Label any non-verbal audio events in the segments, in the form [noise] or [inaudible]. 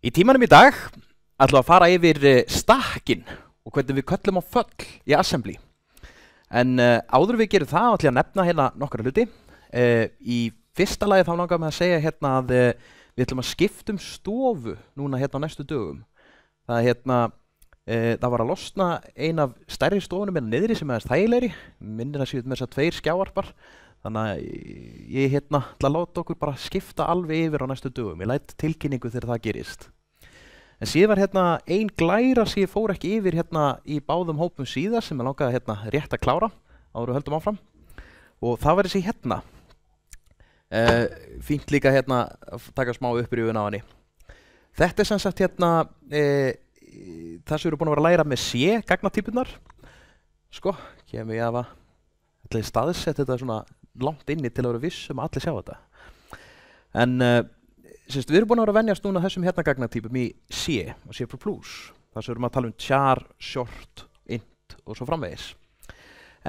Í tímanum í dag ætlum við að fara yfir eh, stakkin og hvernig við köllum á föll í assembly. En uh, áður við gerum það ætlum ég að nefna hérna nokkara hluti. Uh, í fyrsta lagi þá langar við að segja hérna að uh, við ætlum að skiptum stofu núna hérna á næstu dögum. Það, hérna, það var að losna ein af stærri stofunum en hérna niðri sem er þægilegri, minnir að séu með þess að tveir skjáarpar þannig að ég hérna ætla að láta okkur bara skipta alveg yfir á næstu dögum ég lætt tilkynningu þegar það gerist en síðan var hérna einn glæra sem ég fór ekki yfir hérna í báðum hópum síðar sem ég langaði hérna rétt að klára áru höldum áfram og það var þessi hérna uh, fínt líka hérna að taka smá upprýfun á henni þetta er sem sagt hérna uh, það sem eru búin að vera að læra með sé gagnatypunar sko, kemur ég að staðsett þetta svona langt inni til að vera vissum að allir sjá þetta en uh, eh, sérst, við erum búin að vera að vennjast núna þessum hérna gagnatýpum í C og C++ þar sem við erum að tala um char, short, int og svo framvegis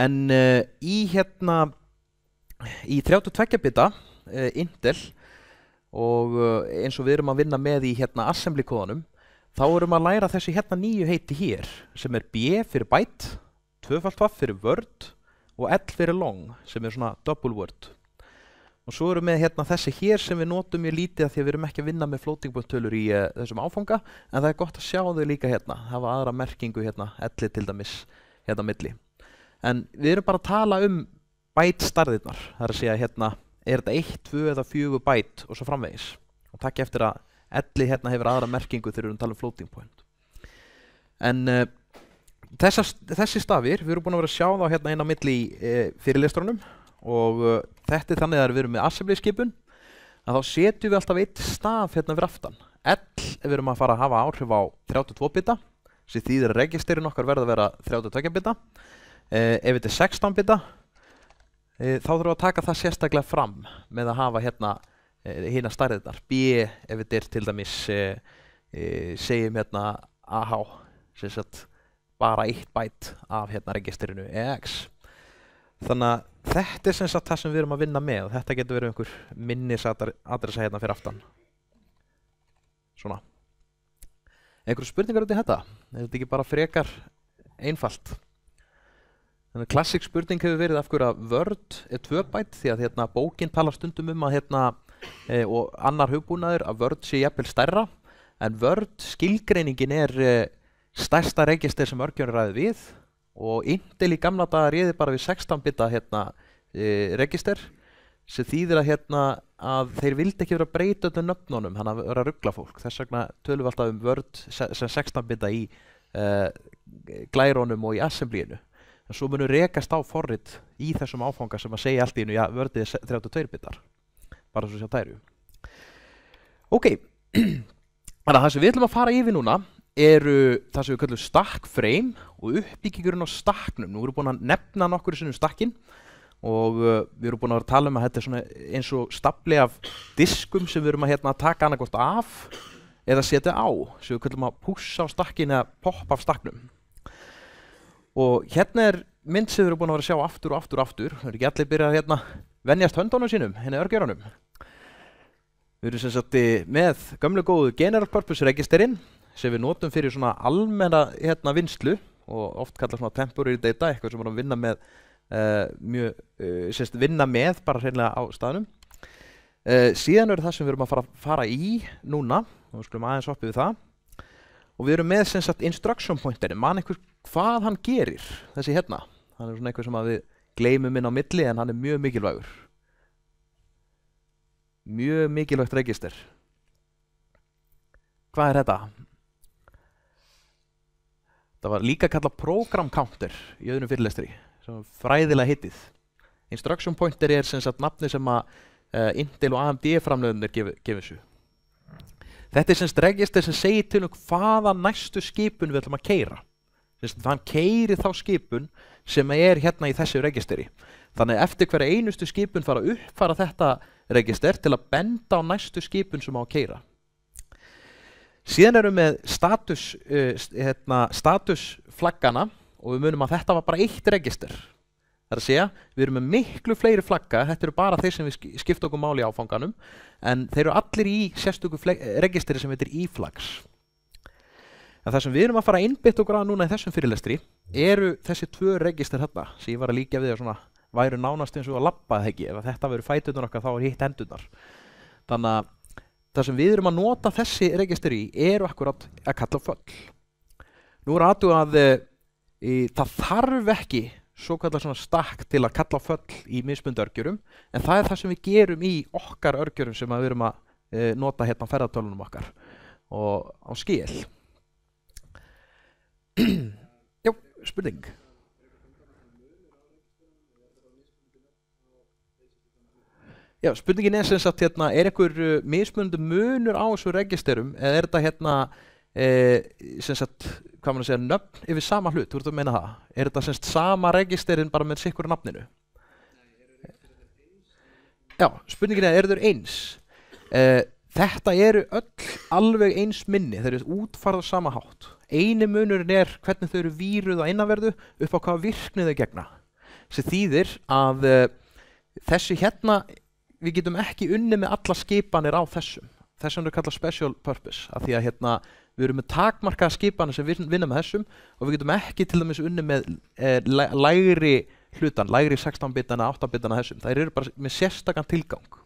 en uh, í hérna í 32 bita uh, intel og eins og við erum að vinna með í hérna assembly kóðanum þá erum að læra þessi hérna nýju heiti hér sem er B fyrir byte, 2x2 fyrir word og L fyrir long sem er svona double word og svo erum við hérna þessi hér sem við notum mjög lítið að því að við erum ekki að vinna með floating point tölur í uh, þessum áfanga en það er gott að sjá þau líka hérna það var aðra merkingu hérna, elli til dæmis hérna milli en við erum bara að tala um bæt starðirnar það er að segja hérna er þetta 1, 2 eða 4 bæt og svo framvegis og takk eftir að elli hérna hefur aðra merkingu þegar við erum að tala um floating point en uh, Þessa, þessi stafir, við erum búin að vera að sjá þá hérna inn á milli e, fyrirlestrunum og uh, þetta er þannig að við erum með assemblyskipun að þá setjum við alltaf eitt staf hérna fyrir aftan. L við erum að fara að hafa áhrif á 32 bita sem þýðir að registerinn okkar verða að vera 32 bita. E, ef þetta er 16 bita e, þá þurfum við að taka það sérstaklega fram með að hafa hérna hérna stærðirnar. B ef þetta er til dæmis e, segjum hérna AH sem sagt bara eitt bæt af hérna registrinu EX þannig að þetta er sem sagt það sem við erum að vinna með þetta getur verið einhver minnisadressa hérna fyrir aftan svona einhverju spurningar út í þetta er þetta ekki bara frekar einfalt þannig að klassík spurning hefur verið af hverja vörd er tvö bæt því að hérna bókinn talar stundum um að hérna e, og annar hugbúnaður að vörd sé jæfnvel stærra en vörd skilgreiningin er e, stærsta registir sem örgjörn ræði við og Intel í gamla daga reyði bara við 16 bita hérna, e, register sem þýðir að, hérna, að þeir vildi ekki vera að breyta öllu nöfnunum, hann að vera að ruggla fólk þess vegna tölum við alltaf um vörd sem 16 bita í e, glærónum og í assemblíinu en svo munum rekast á forrit í þessum áfanga sem að segja allt í hennu já, vördið er 32 bitar bara svo sjá tæru ok, [clears throat] þannig að það sem við ætlum að fara yfir núna eru það sem við kallum stakkfreim og uppbyggingurinn á stakknum. Nú erum við búin að nefna nokkur í sinum stakkin og uh, við erum búin að tala um að þetta er eins og stapli af diskum sem við erum að, hérna, að taka annarkort af eða setja á, sem við kallum að pússa á stakkin eða poppa af stakknum. Og hérna er mynd sem við erum búin að vera að sjá aftur og aftur og aftur. Það er ekki allir byrjað að hérna, venjast höndunum sínum, hérna örgjörunum. Við erum sem sagt eh, með gamlega góðu General Purpose Registerinn sem við notum fyrir svona almenna hérna, vinslu og oft kalla svona temporary data, eitthvað sem við erum að vinna með, uh, mjög, uh, eh, sérst, vinna með bara hreinlega á staðnum. Uh, síðan eru það sem við erum að fara, fara í núna, og við skulum aðeins oppi við það, og við erum með sem sagt instruction pointerinn, mann eitthvað hvað hann gerir, þessi hérna. Það er svona eitthvað sem við gleymum inn á milli en hann er mjög mikilvægur. Mjög mikilvægt register. Hvað er þetta? Það var líka kallað program counter í öðnum fyrirlestri, fræðilega hittið. Instruction pointer er sem sagt nafni sem að uh, Intel og AMD framlöðunir gefur gefi þessu. Þetta er sem sagt register sem segir til um hvaða næstu skipun við ætlum að keira. Þannig að hann keiri þá skipun sem er hérna í þessu registeri. Þannig að eftir hverja einustu skipun fara að uppfara þetta register til að benda á næstu skipun sem á að keira. Síðan erum við með status, uh, hérna, statusflaggana og við munum að þetta var bara eitt register. Það er að segja, við erum með miklu fleiri flagga, þetta eru bara þeir sem við skipta okkur máli áfanganum, en þeir eru allir í sérstöku eh, registeri sem heitir e-flags. En það sem við erum að fara að innbytta okkur að núna í þessum fyrirlestri eru þessi tvö register hérna sem ég var að líka við að svona væru nánast eins og að lappa það ekki, ef þetta veru fætunar okkar þá er hitt hendunar. Þannig að það sem við erum að nota þessi registur í eru akkurat að kalla föll. Nú er aðtú að e, það þarf ekki svo kallar svona stakk til að kalla föll í mismundu örgjörum en það er það sem við gerum í okkar örgjörum sem við erum að e, nota hérna á ferðartölunum okkar og á skil. [clears throat] Jó, spurning. Já, spurningin er sem sagt, hérna, er einhver uh, mismundu munur á þessu registerum eða er þetta hérna, e, sem sagt, hvað maður að segja, nöfn yfir sama hlut, þú ert að meina það? Er þetta sem sagt sama registerin bara með sikkur nafninu? Já, spurningin er, er þau eins? E, þetta eru öll alveg eins minni, þeir eru útfarðað sama hátt. Einu munurinn er hvernig þau eru víruð að innanverðu upp á hvað virknið þau gegna. Þessi þýðir að e, þessi hérna við getum ekki unni með alla skipanir á þessum þessum er kallað special purpose af því að hérna, við erum með takmarkaða skipanir sem vinna með þessum og við getum ekki til dæmis unni með eh, læ lægri hlutan, lægri 16 bitana, 8 bitana þessum, þær eru bara með sérstakann tilgang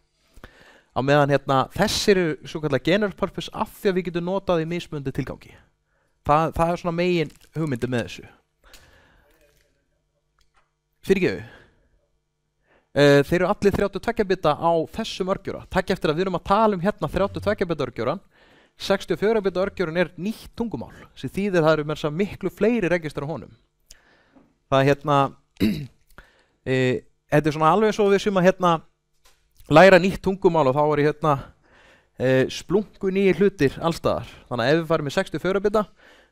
á meðan hérna, þessir eru svo kallega general purpose af því að við getum notað í mismundi tilgangi Þa, það er svona megin hugmyndi með þessu Fyrirgeðu Uh, þeir eru allir 32 bita á þessum örgjúra. Takk eftir að við erum að tala um hérna 32 bita örgjúran. 64 bita örgjúran er nýtt tungumál sem þýðir það eru mér svo miklu fleiri registra honum. Það er hérna, uh, [clears throat] þetta er svona alveg eins og við sem að hérna læra nýtt tungumál og þá er ég hérna uh, eh, splungu nýjir hlutir allstaðar. Þannig að ef við farum með 64 bita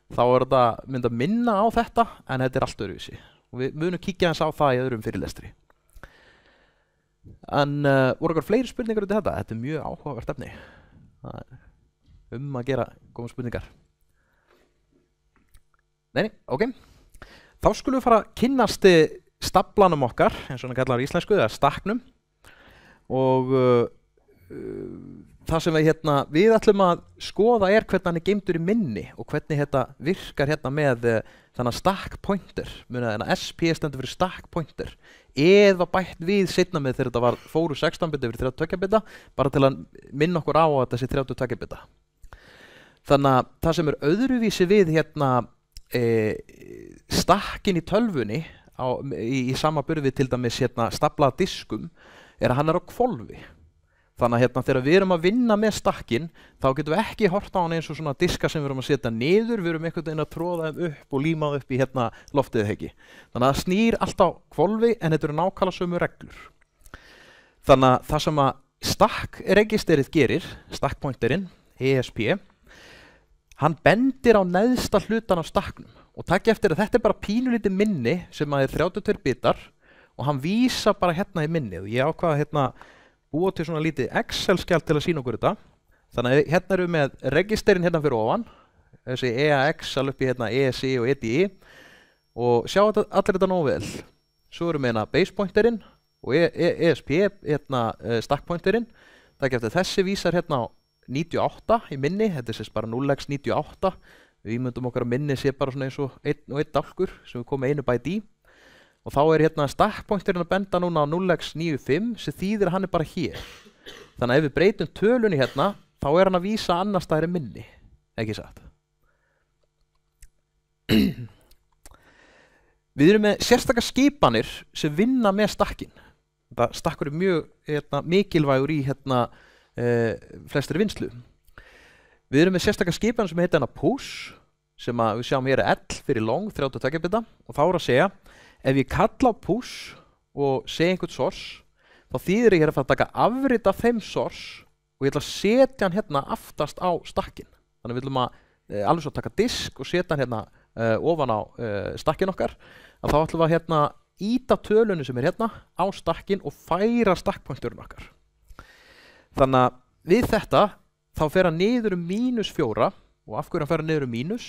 þá er þetta mynd að minna á þetta en þetta er allt öruvísi. Og við munum kíkja eins á það í öðrum fyrirlestri. En uh, voru okkar fleiri spurningar út í þetta? Þetta er mjög áhugavert efni. Um að gera góða spurningar. Neini, ok. Þá skulum við fara að kynnast staplanum okkar, eins og hann kallar í íslensku, það er staknum. Og uh, uh, það sem við, hérna, við ætlum að skoða er hvernig hann er geimtur í minni og hvernig þetta virkar hérna með uh, þannig að stakkpointer, muna þannig að SP stendur fyrir stakkpointer eða bætt við setna með þegar þetta var fóru 16 bita yfir 32 bita bara til að minna okkur á að þetta sé 32 bita þannig að það sem er öðruvísi við hérna e, stakkin í tölfunni á, í, í sama börfi til dæmis hérna stapla diskum er að hann er á kvolvi Þannig að hérna, þegar við erum að vinna með stakkin þá getum við ekki horta á hann eins og svona diska sem við erum að setja niður, við erum einhvern veginn að tróða þeim upp og líma upp í hérna, loftið heggi. Þannig að það snýr alltaf kvolvi en þetta eru nákvæmlega sömu reglur. Þannig að það sem að stakkregisterið gerir, stakkpointerinn, ESP, hann bendir á neðsta hlutan af stakknum og takkja eftir að þetta er bara pínuliti minni sem að er 32 bitar og hann vísa bara hérna í minni og ég ákvaða hérna búa til svona lítið Excel-skjald til að sína okkur þetta. Þannig að hérna erum við með registerinn hérna fyrir ofan, þessi EAX alveg upp í hérna ESI og EDI og sjá allir þetta nóg vel. Svo erum við hérna basepointerinn og e e ESP, hérna eh, stackpointerinn. Það er gefið þessi vísar hérna á 98 í minni, þetta sést bara 0x98. Við myndum okkar að minni sé bara svona eins og einn og einn dálkur sem við komum einu bæti í og þá er hérna stakkpunkturinn að benda núna á 0x95 sem þýðir að hann er bara hér þannig að ef við breytum tölunni hérna þá er hann að vísa annar staðir en minni ekki satt [clears throat] Við erum með sérstakar skipanir sem vinna með stakkin þetta stakkur er mjög hérna, mikilvægur í hérna, e, flestri vinslu Við erum með sérstakar skipanir sem heitir hana POS sem við sjáum hér er L fyrir long 32 bita og þá er að segja ef ég kalla á push og segja einhvern source þá þýðir ég hér að fara að taka afrit af þeim source og ég ætla að setja hann hérna aftast á stakkin þannig við viljum að e, alveg svo taka disk og setja hann hérna e, ofan á e, eh, stakkin okkar en þá ætlum við að hérna íta tölunni sem er hérna á stakkin og færa stakkpunkturinn okkar þannig að við þetta þá fer hann niður um mínus fjóra og af hverju hann fer hann niður um mínus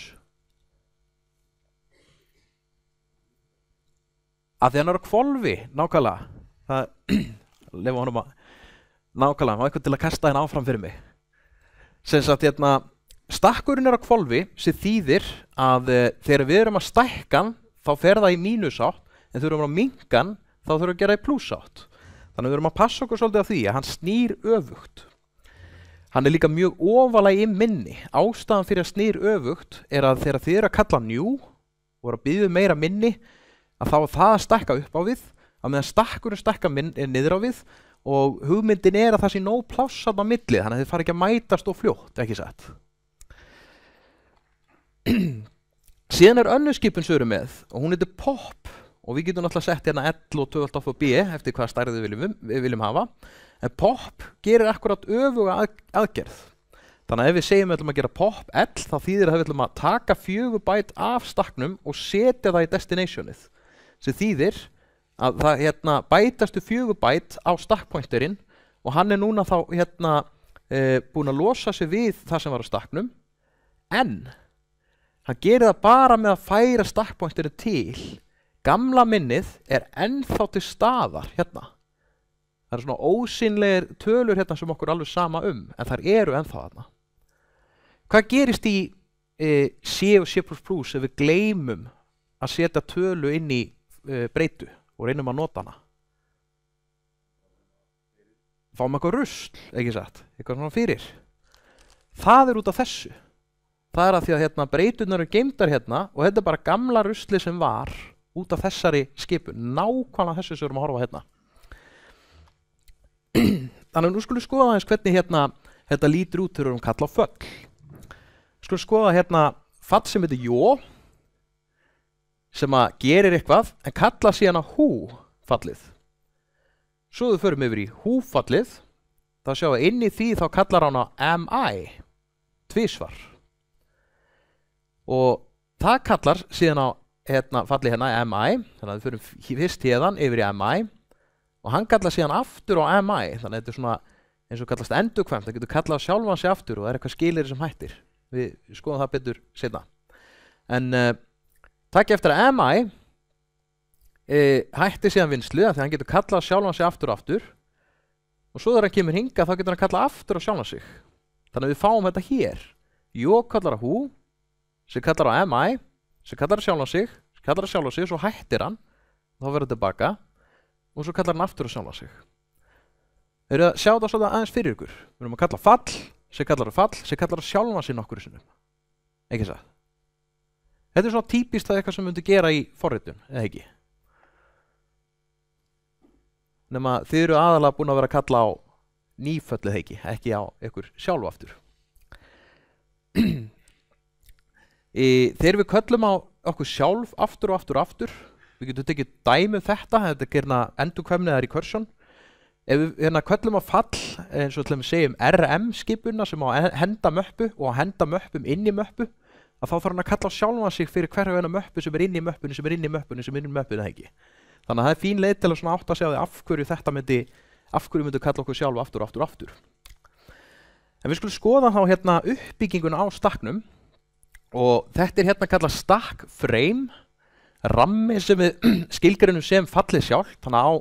að því hann er á kvolvi nákvæmlega það lefa [clears throat] honum að nákvæmlega, hann var eitthvað til að kasta henn áfram fyrir mig sem sagt hérna stakkurinn er á kvolvi sem þýðir að uh, þegar við erum að stakkan þá fer það í mínusátt en þegar við erum að mingan þá þurfum við að gera í plusátt þannig að við erum að passa okkur svolítið á því að hann snýr öfugt hann er líka mjög ofalega í minni ástafan fyrir að snýr öfugt er að þegar þið eru að kalla njú og eru að byggja um meira minni að þá það að stakka upp á við að meðan stakkurinn stakka eh, niður á við og hugmyndin er að það sé nóg plássað á millið þannig að þið fari ekki að mætast og fljótt ekki satt [clears throat] síðan er önnu skipun sörum með og hún heitir POP og við getum alltaf sett hérna 11 og 12 af B eftir hvaða stærði við viljum, við viljum hafa en POP gerir akkurat öfuga að, aðgerð þannig að ef við segjum að við ætlum að gera POP 11 þá þýðir að við ætlum að taka fjögubæt af staknum og setja það í destinationið sem þýðir að það hérna, bætastu fjögubæt á stakkpointerinn og hann er núna þá hérna, e, búin að losa sig við það sem var á stakknum en hann gerir það bara með að færa stakkpointerinn til gamla minnið er ennþá til staðar hérna það eru svona ósynleir tölur hérna sem okkur alveg sama um en þar eru ennþá þarna hvað gerist í e, C og C++ ef við gleymum að setja tölu inn í Eh, breytu og reynum að nota hana fáum eitthvað rusl, ekki satt eitthvað svona fyrir það er út af þessu það er að því að hérna, breytunar eru geimdar hérna og þetta er bara gamla rusli sem var út af þessari skipu nákvæmlega þessu sem við erum að horfa hérna [clears throat] þannig að nú skulum skoða aðeins hvernig hérna þetta lítur út þegar við erum kallað föll skulum skoða hérna fatt sem heitir jó sem að gerir eitthvað en kalla síðan að húfallið. Svo þau förum yfir í húfallið, þá sjáum við inn í því þá kallar hann að MI, tvísvar. Og það kallar síðan á hérna, fallið hérna MI, þannig að þau förum fyrst hérðan yfir í MI og hann kallar síðan aftur á MI, þannig að þetta er svona eins og kallast endurkvæmt, það getur kallað sjálfan sig aftur og það er eitthvað skilir sem hættir. Við skoðum það betur síðan. En... Uh, Takk eftir að MI e, eh, hætti síðan vinslu þannig að hann getur kallað sjálfan sig aftur og aftur og svo þegar hann kemur hinga þá getur hann kallað aftur og sjálfan sig þannig að við fáum þetta hér Jó kallar að hú sem kallar á MI sem kallar að sjálfan sig sem kallar að sjálfan sig, svo hættir hann þá verður þetta baka og svo kallar hann aftur og sjálfan sig Þeir eru að sjá það svolítið aðeins fyrir ykkur Við erum að kalla fall sem kallar að fall sem kallar að sjálfan sig nokkur í sinnum ekki það Þetta er svona típist það eitthvað sem myndu gera í forréttun, eða ekki? Nefn að þið eru aðalega búin að vera að kalla á nýföllið ekki, ekki á ykkur sjálfu aftur. Þegar við köllum á okkur sjálf aftur og aftur og aftur, við getum tekið dæmu um þetta, þetta er gerna endurkvæmniðar í kursun. Ef við hérna köllum á fall, eins og til að við segjum RM skipuna sem á að henda möppu og að henda möppum inn í möppu, að þá þarf hann að kalla á sjálfa sig fyrir hverju ena möppu sem er inn í möppunni sem er inn í möppunni sem er inn í möppunni þannig að það er fín leið til að átt að segja því af hverju þetta myndi af hverju myndi kalla okkur sjálfu aftur, aftur, aftur en við skulum skoða þá hérna uppbygginguna á staknum og þetta er hérna kallað stakk frame rammi sem við [clears throat] skilgarinnum sem fallið sjálf þannig að á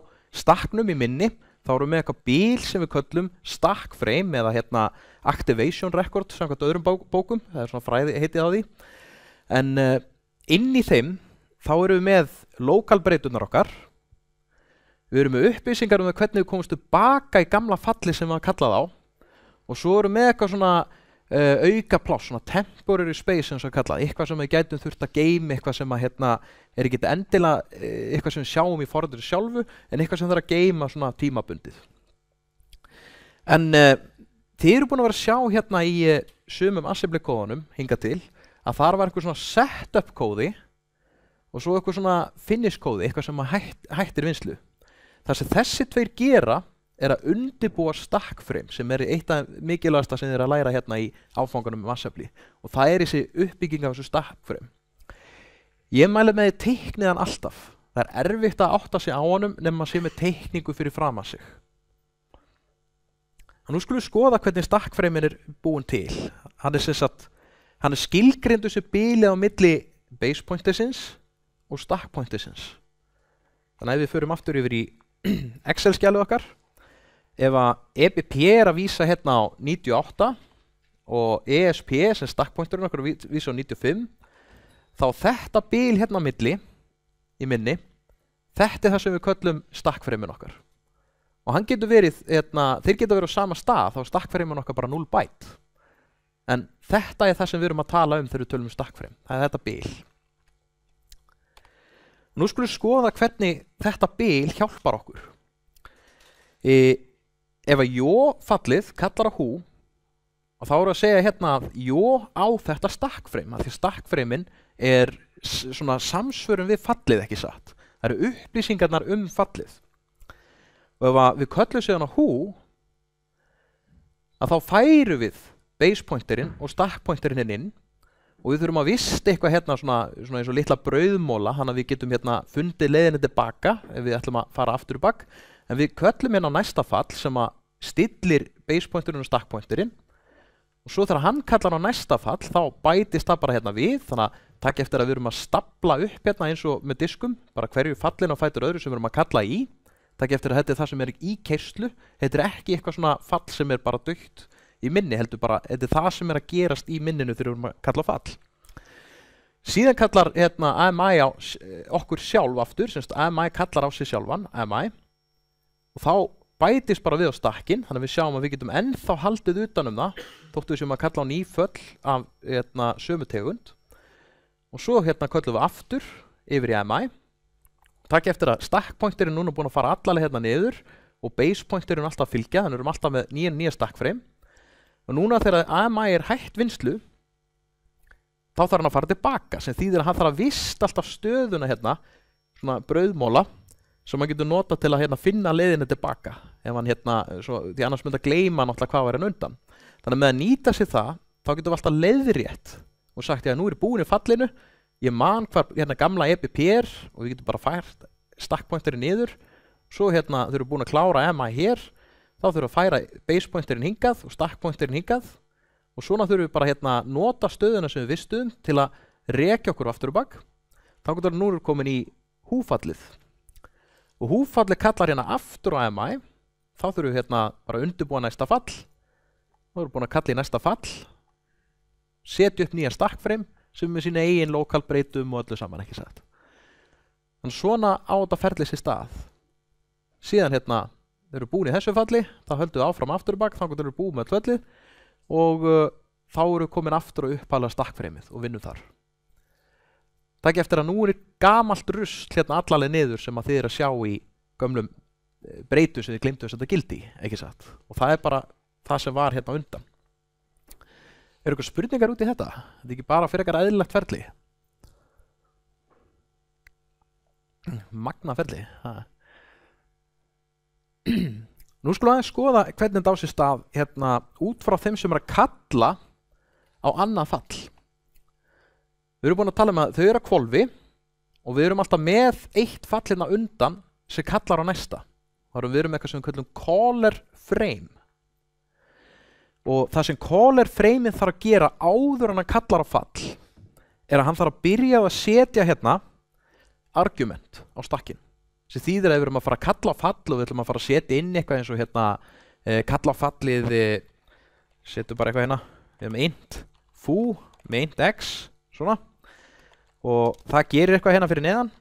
staknum í minni þá erum við með eitthvað bíl sem við köllum stack frame eða hérna activation record samkvæmt öðrum bók, bókum, það er svona fræði heitið á því en uh, inn í þeim þá erum við með lokal breytunar okkar við erum með upplýsingar um hvernig við komumst tilbaka í gamla falli sem við hafa kallað á og svo erum við með eitthvað svona Uh, auka pláss, svona temporary space eins og kallað, eitthvað sem við gætum þurft að geima eitthvað sem að hérna er ekki endila eh, eitthvað sem við sjáum í forður sjálfu en eitthvað sem þarf að geima svona tímabundið en uh, þið eru búin að vera að sjá hérna í uh, sumum assembly kóðunum hinga til að þar var eitthvað svona setup kóði og svo eitthvað svona finish kóði, eitthvað sem hætt, hættir vinslu þar sem þessi tveir gera er að undibúa stakkfrem sem er eitt af mikilvægasta sem þið er að læra hérna í áfangunum með massafli og það er þessi uppbygging af þessu stakkfrem ég mæle með teikniðan alltaf það er erfitt að átta sig á honum nefnum að sé með teikningu fyrir fram að sig og nú skulum við skoða hvernig stakkfremin er búin til hann er, er skilgrindu sem bílið á milli basepointisins og stakkpointisins þannig að við förum aftur yfir í [clears throat] Excel-skjælu okkar ef að EBP er að vísa hérna á 98 og ESP sem stakkpointurinn okkur vísa á 95 þá þetta bíl hérna á milli í minni þetta er það sem við köllum stakkfremin okkar og hann getur verið, hérna, þeir getur verið á sama stað þá stakkfremin okkar bara 0 bætt en þetta er það sem við erum að tala um þegar við tölum um stakkfrem það er þetta bíl Nú skulum skoða hvernig þetta bíl hjálpar okkur. E, ef að jó fallið kallar að hú og þá eru að segja hérna að jó á þetta stakkfreim því stakkfreimin er svona samsvörum við fallið ekki satt það eru upplýsingarnar um fallið og ef að við köllum séðan að hú að þá færu við basepointerinn og stakkpointerinn inn og við þurfum að vist eitthvað hérna svona, svona eins og litla brauðmóla hann að við getum hérna fundið leiðinni tilbaka ef við ætlum að fara aftur í bakk en við köllum hérna á næsta fall sem að stillir basepointurinn og stackpointurinn og svo þegar hann kallar á næsta fall þá bætist það bara hérna við þannig að takk eftir að við erum að stapla upp hérna eins og með diskum bara hverju fallin og fætur öðru sem við erum að kalla í takk eftir að þetta er það sem er í kerslu þetta er ekki eitthvað svona fall sem er bara dögt í minni heldur bara þetta er það sem er að gerast í minninu þegar við erum að kalla fall síðan kallar hérna AMI á eh, okkur sjálf aftur semst AMI kallar á sig sjálfan AMI og þá bætist bara við á stakkin þannig að við sjáum að við getum ennþá haldið utanum það þóttu við séum að kalla á nýföll af hérna, sömutegund og svo hérna kallum við aftur yfir í MI takk eftir að stakkpointerinn núna er búin að fara allalega hérna niður og basepointerinn er alltaf að fylgja þannig að við erum alltaf með nýja nýja stakkframe og núna þegar MI er hægt vinslu þá þarf hann að fara tilbaka sem þýðir að hann þarf að vist alltaf stöðuna hérna svona brauðmóla sem maður getur nota til að hérna, finna leiðinu tilbaka hann, hérna, svo, því annars mynda að gleima náttúrulega hvað var hann hérna undan þannig að með að nýta sér það þá getur við alltaf leiðrétt og sagt ég að nú er búin í fallinu ég man hvað hérna, gamla EPPR og við getum bara fært stakkpointerinn niður svo hérna þurfum við búin að klára MA hér þá þurfum við að færa basepointerinn hingað og stakkpointerinn hingað og svona þurfum við bara hérna nota stöðuna sem við vistuðum til að rekja okkur aftur og bakk þá getur við nú komin í húfallið og húfalli kallar hérna aftur á MI þá þurfum við hérna bara að undirbúa næsta fall þá erum við búin að kalla í næsta fall setja upp nýja stakkframe sem er með sína eigin lokalbreytum og öllu saman ekki sætt þannig svona á þetta ferli sér stað síðan hérna þeir eru búin í þessu falli þá höldum við áfram aftur bak þá getur við búin með öll vellið og uh, þá eru við komin aftur og upphalla stakkframið og vinnum þar takk eftir að nú er gamalt rusl hérna allaleg niður sem að þið er að sjá í gömlum eh, breytu sem þið glimtu þess að þetta gildi, ekki satt og það er bara það sem var hérna undan eru eitthvað spurningar út í þetta? þetta er ekki bara fyrir eitthvað aðlilegt ferli magna ferli nú skulum aðeins skoða hvernig þetta ásist af hérna út frá þeim sem er að kalla á annað fall Við erum búin að tala um að þau eru að kvolvi og við erum alltaf með eitt fallina undan sem kallar á næsta. Þá erum við erum eitthvað sem við kallum caller frame. Og það sem caller framein þarf að gera áður en að kallar á fall er að hann þarf að byrja að setja hérna argument á stakkin. Þessi þýðir að við erum að fara að kalla á fall og við ætlum að fara að setja inn eitthvað eins og hérna eh, kalla á fallið, eh, setjum bara eitthvað hérna, við erum eint fú með eint x, svona og það gerir eitthvað hérna fyrir neðan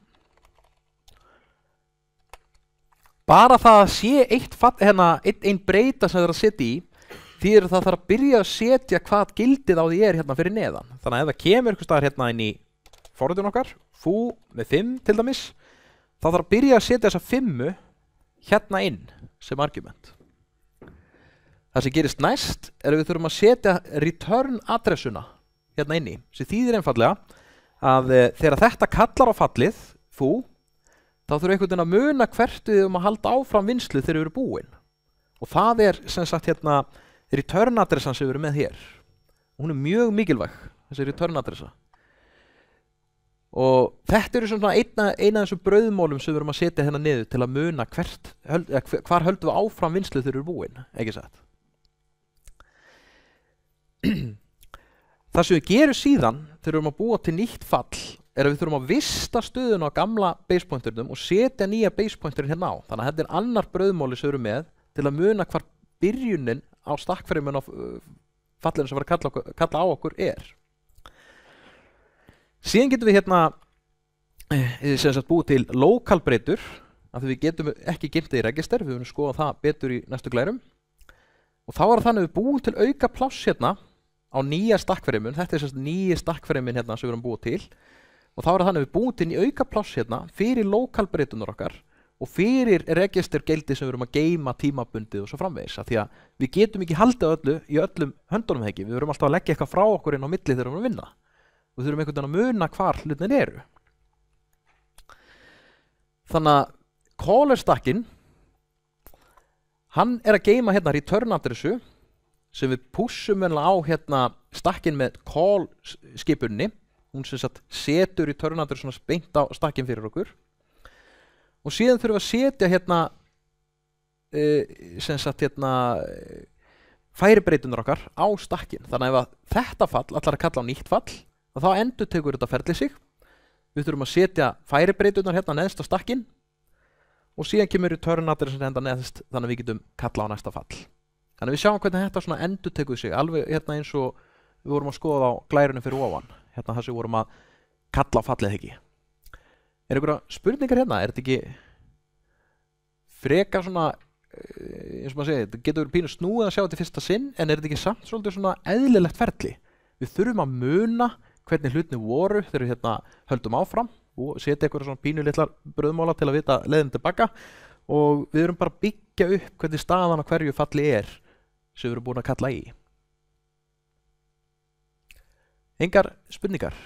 bara það að sé eitt fatt, hérna, ein, ein breyta sem það er að setja í því er það þarf að byrja að setja hvað gildið á því er hérna fyrir neðan þannig að ef það kemur eitthvað starf hérna inn í forðun okkar, fú með 5 til dæmis þá þarf að byrja að setja þessa 5 hérna inn sem argument það sem gerist næst er að við þurfum að setja return adressuna hérna inn í sem þýðir einfallega að eh, þegar þetta kallar á fallið þú, þá þurfum við einhvern veginn að muna hvert við um að halda áfram vinslu þegar við erum búin og það er sem sagt hérna return-adressan sem við erum með hér og hún er mjög mikilvæg þessi return-adressa og þetta eru svona eina, eina af þessum brauðmólum sem við erum að setja hérna niður til að muna hvert, höld, eh, hvar höldum við áfram vinslu þegar við erum búin, ekki satt [clears throat] Það sem við gerum síðan þegar við erum að búa til nýtt fall er að við þurfum að vista stöðun á gamla basepointurnum og setja nýja basepointurinn hérna á. Þannig að þetta er annar bröðmóli sem við erum með til að muna hvar byrjunin á stakkferðimun á uh, fallinu sem var að kalla, okkur, kalla á okkur er. Síðan getum við hérna eh, sagt, búið til lokalbreytur af því við getum ekki gildið í register, við höfum skoðað það betur í næstu glærum. Og þá er þannig að við búum til auka pláss hérna á nýja stakkfremun, þetta er sérst nýja stakkfremin hérna sem við erum búið til og þá er það þannig að við búum til í auka pláss hérna fyrir lokalbreytunar okkar og fyrir registergeldi sem við erum að geima tímabundið og svo framvegis að því að við getum ekki haldið öllu í öllum höndunum hekki, við verum alltaf að leggja eitthvað frá okkur inn á milli þegar við erum að vinna og við þurfum einhvern veginn að muna hvar hlutin eru þannig að callerstakkinn hann er að geima hérna return adressu sem við pússum vel á hérna stakkin með kólskipunni hún sem sagt setur í törnandur svona beint á stakkin fyrir okkur og síðan þurfum við að setja hérna uh, sem sagt hérna e, færibreitunar okkar á stakkin þannig að þetta fall, allar að kalla á nýtt fall þá endur tegur þetta ferlið sig við þurfum að setja færibreitunar hérna neðst á stakkin og síðan kemur við törnandur sem hérna neðst þannig að við getum kalla á næsta fall Þannig að við sjáum hvernig þetta endur tekuð sig alveg hérna eins og við vorum að skoða á glærunum fyrir ofan hérna þar sem við vorum að kalla fallið ekki Er einhverja spurningar hérna? Er þetta ekki frekar svona eh, eins og maður segir, þetta getur pínu snúið að sjá þetta í fyrsta sinn en er þetta ekki samt svolítið svona eðlilegt ferli? Við þurfum að muna hvernig hlutni voru þegar við hérna höldum áfram og setja einhverja svona pínu litlar bröðmála til að vita leðum tilbaka og við erum bara að byggja upp hvernig staðan á hverju falli er sem við erum búin að kalla í Engar spurningar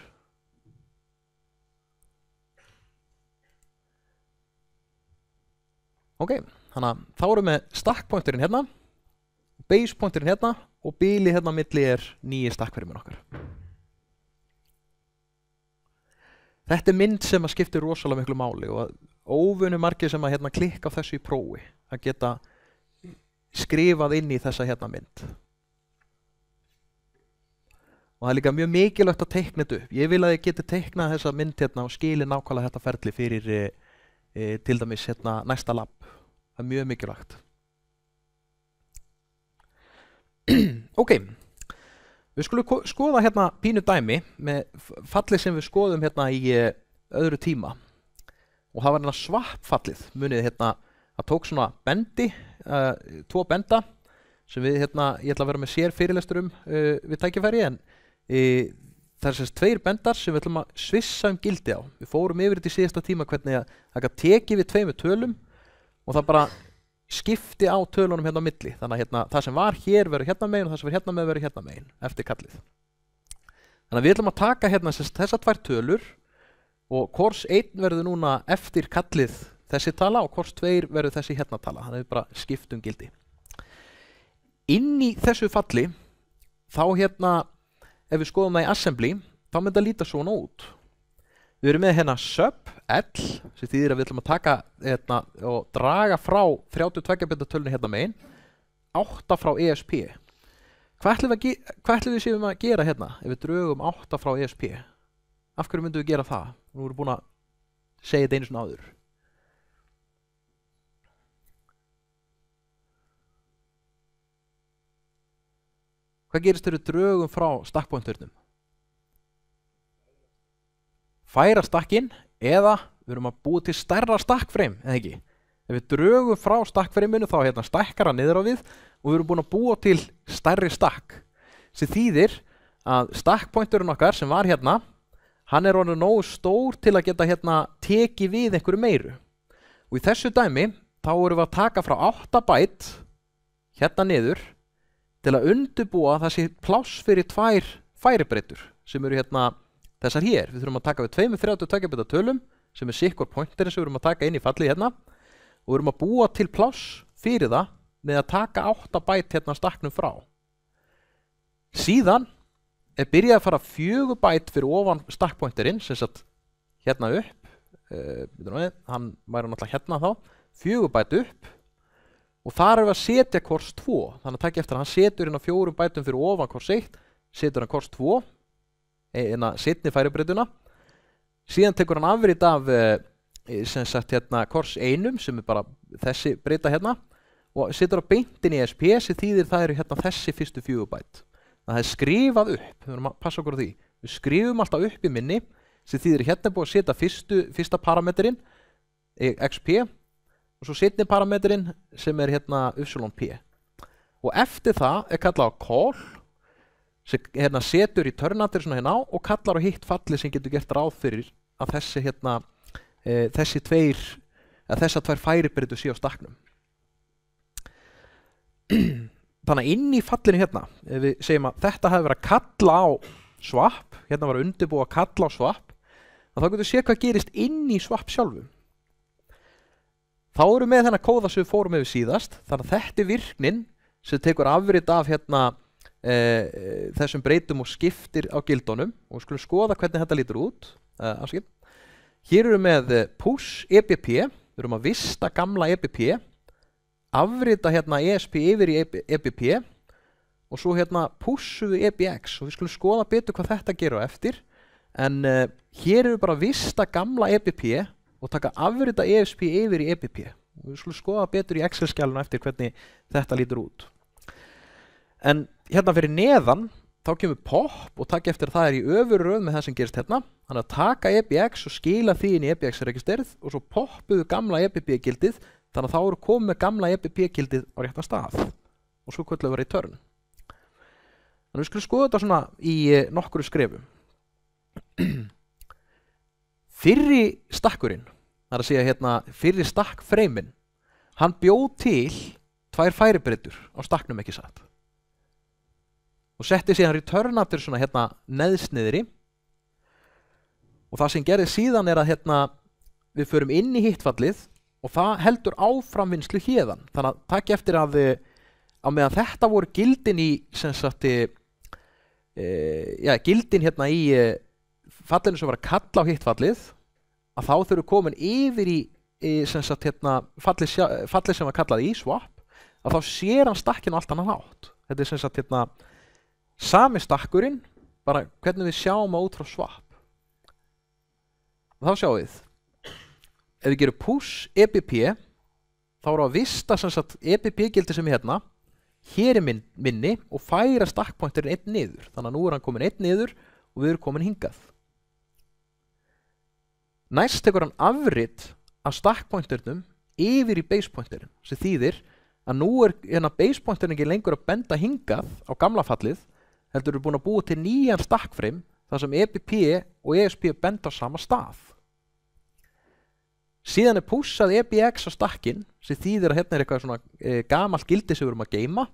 Ok, þannig að þá erum við stakkpointurinn hérna basepointurinn hérna og bíli hérna milli er nýja stakkverðuminn okkar Þetta er mynd sem að skiptir rosalega miklu máli og óvunni margir sem að hérna, klikka á þessu í prófi að geta skrifað inn í þessa hérna mynd og það er líka mjög mikilvægt að teikna þetta upp ég vil að ég geti teiknað þessa mynd hérna og skili nákvæmlega þetta ferli fyrir e, e, til dæmis hérna næsta lab það er mjög mikilvægt [clears throat] ok við skulum skoða hérna pínu dæmi með fallið sem við skoðum hérna í eh, öðru tíma og það var hérna svappfallið munið hérna hann tók svona bendi, uh, tvo benda sem við hérna, ég ætla að vera með sér fyrirlestur um uh, við tækifæri en uh, það er sérst tveir bendar sem við ætlum að svissa um gildi á. Við fórum yfir þetta í síðasta tíma hvernig að það kan teki við tveimu tölum og það bara skipti á tölunum hérna á milli. Þannig að hérna, það sem var hér verður hérna megin og það sem verður hérna megin verður hérna megin eftir kallið. Þannig að við ætlum að taka hérna sérst þessar tvær tölur og kors einn verður núna eftir kallið þessi tala og hvort tveir verður þessi hérna tala þannig að við bara skiptum gildi inn í þessu falli þá hérna ef við skoðum það í assembly þá mynda að líta svona út við erum með hérna sub l sem þýðir að við ætlum að taka hérna, og draga frá 32 betatölunni hérna megin 8 frá ESP hvað ætlum við, hvað við séum að gera hérna ef við draugum 8 frá ESP af hverju myndum við gera það? Nú erum við búin að segja þetta einu svona áður Hvað gerist þeirri draugum frá stakkbónturnum? Færa stakkinn eða við erum að búa til stærra stakkfreim, eða ekki? Ef við draugum frá stakkfreiminu þá hérna stakkara niður á við og við erum búin að búa til stærri stakk. Sér þýðir að stakkbónturinn okkar sem var hérna, hann er orðin nógu stór til að geta hérna tekið við einhverju meiru. Og í þessu dæmi þá erum við að taka frá 8 bæt hérna niður til að undubúa það sé pláss fyrir tvær færibreytur sem eru hérna þessar hér. Við þurfum að taka við 232 bita tölum sem er sikkur pointerinn sem við þurfum að taka inn í fallið hérna og við þurfum að búa til pláss fyrir það með að taka 8 bæt hérna staknum frá. Síðan er byrjað að fara 4 bæt fyrir ofan stakkpointerinn sem satt hérna upp, uh, hann væri náttúrulega hérna þá, 4 bæt upp og þar er við að setja kors 2 þannig að takk eftir að hann setur hérna fjórum bætum fyrir ofan kors 1 setur hann kors 2 e, hérna setni færibrituna síðan tekur hann afrit af e, e, sem sagt hérna kors 1 sem er bara þessi brita hérna og setur hann beintin í SPS í þýðir það eru hérna þessi fyrstu fjögubæt þannig að það er skrifað upp við verðum að passa okkur á því við skrifum alltaf upp í minni sem þýðir hérna búið að setja fyrsta parameterinn XP og svo setni parameterinn sem er hérna ypsilon-p og eftir það er kallað á call sem hérna setur í törnatir svona hérna á og kallar á hitt falli sem getur gert ráð fyrir að þessi hérna e, þessi tveir að þessa tveir færibyrtu sé á staknum þannig að inn í fallinu hérna ef við segjum að þetta hefði verið að kalla á swap, hérna var að undirbúa að kalla á swap þá getur við séð hvað gerist inn í swap sjálfum þá eru með þennan kóða sem við fórum yfir síðast þannig að þetta er virknin sem tekur afrit af hérna, e, e, þessum breytum og skiptir á gildónum og við skulum skoða hvernig þetta lítur út e, eh, afskil hér eru með push EPP við erum að vista gamla EPP afrita hérna ESP yfir í EPP e og svo hérna pushuðu EBX og við skulum skoða betur hvað þetta gerur eftir en hér eru bara vista gamla EPP og taka afrita ESP yfir í EPP og við skulum skoða betur í Excel-skjáluna eftir hvernig þetta lítur út en hérna fyrir neðan þá kemur POP og takk eftir það er í öfuröð með það sem gerist hérna þannig að taka EBX og skila því inn í EBX-registerð og svo poppuðu gamla EBB-gildið þannig að þá eru komið gamla EBB-gildið á réttan stað og svo kvöldlega verið í törn þannig að við skulum skoða þetta svona í eh, nokkru skrefum [clears throat] fyrri stakkurinn þar að segja hérna fyrri stakkfreimin hann bjóð til tvær færibrittur á stakknum ekki satt og setti síðan return aftur svona hérna neðsniðri og það sem gerði síðan er að hérna við förum inn í hittfallið og það heldur áframvinnslu híðan þannig að takk eftir að á meðan þetta voru gildin í sem sagt e, eh, ja, gildin hérna í eh, fallinu sem var að kalla á hitt fallið að þá þau eru komin yfir í, í sem sagt, hérna, fallið, fallið sem var kallað í swap að þá sér hann stakkinu allt annan átt þetta er sem sagt hérna, sami stakkurinn bara hvernig við sjáum á út frá swap og þá sjáum við ef við gerum push EBP þá eru að vista sem sagt EBP gildi sem er hérna hér er minn, minni og færa stakkpointirinn einn niður þannig að nú er hann komin einn niður og við erum komin hingað næst tekur hann afrið af stakkpointernum yfir í basepointerin sem þýðir að nú er hérna basepointerin ekki lengur að benda hingað á gamla fallið heldur við búin að búa til nýjan stakkfrim þar sem EPP og ESP benda á sama stað síðan er púsað EBX á stakkin sem þýðir að hérna er eitthvað svona e, gamal gildi sem við erum að geima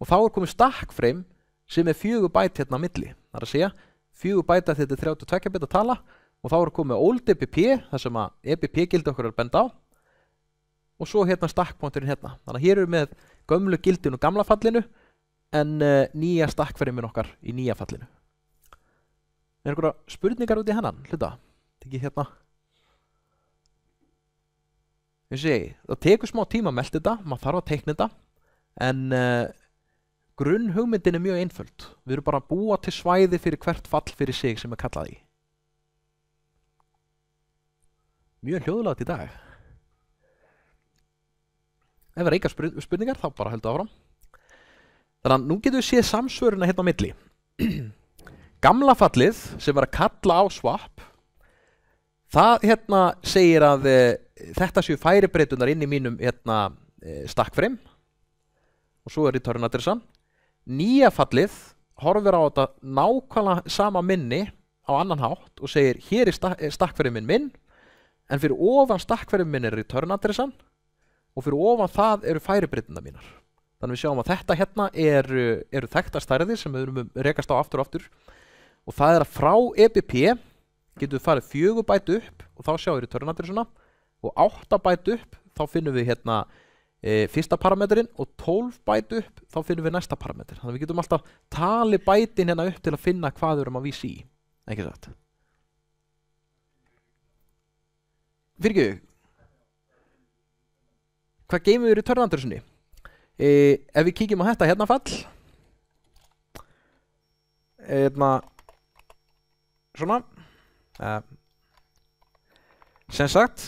og þá er komið stakkfrim sem er fjögur bæt hérna á milli þar að segja fjögur bæt að þetta er 32 bit að tala og þá er komið old EPP, það sem að EPP gildi okkur er bend á og svo hérna stakkponturinn hérna þannig að hér eru við með gömlu gildin og gamla fallinu en uh, nýja stakkferðin minn okkar í nýja fallinu er einhverja spurningar út í hennan hluta, tekið hérna ég sé, það tekur smá tíma að melda þetta, maður þarf að teikna þetta en uh, eh, grunn hugmyndin er mjög einföld við erum bara að búa til svæði fyrir hvert fall fyrir sig sem er kallaði mjög hljóðlagt í dag Ef það er eitthvað spurningar þá bara heldur áfram Þannig að nú getum við séð samsvöruna hérna á milli [clears throat] Gamla fallið sem var að kalla á swap það hérna segir að e, þetta séu færibreytunar inn í mínum hérna e, eh, stakkfrim og svo er return adressan nýja fallið horfir á þetta nákvæmlega sama minni á annan hátt og segir hér er eh, stakkfrimin minn en fyrir ofan stakkverðin minn er return-adressan og fyrir ofan það eru færibreytina mínar þannig við sjáum að þetta hérna eru, eru þekta stærðir sem við erum rekast á aftur og aftur og það er að frá EBP getum við farið fjögubæt upp og þá sjáum við return-adressuna og áttabæt upp þá finnum við hérna e, fyrsta parametrin og tólfbæt upp þá finnum við næsta parametrin þannig við getum alltaf tali bætin hérna upp til að finna hvað við erum að vísi í ekki satt Fyrirgjöðu Hvað geymum við í törnandursunni? E, ef við kíkjum á þetta hérna fall e, Hérna Svona e, Sem sagt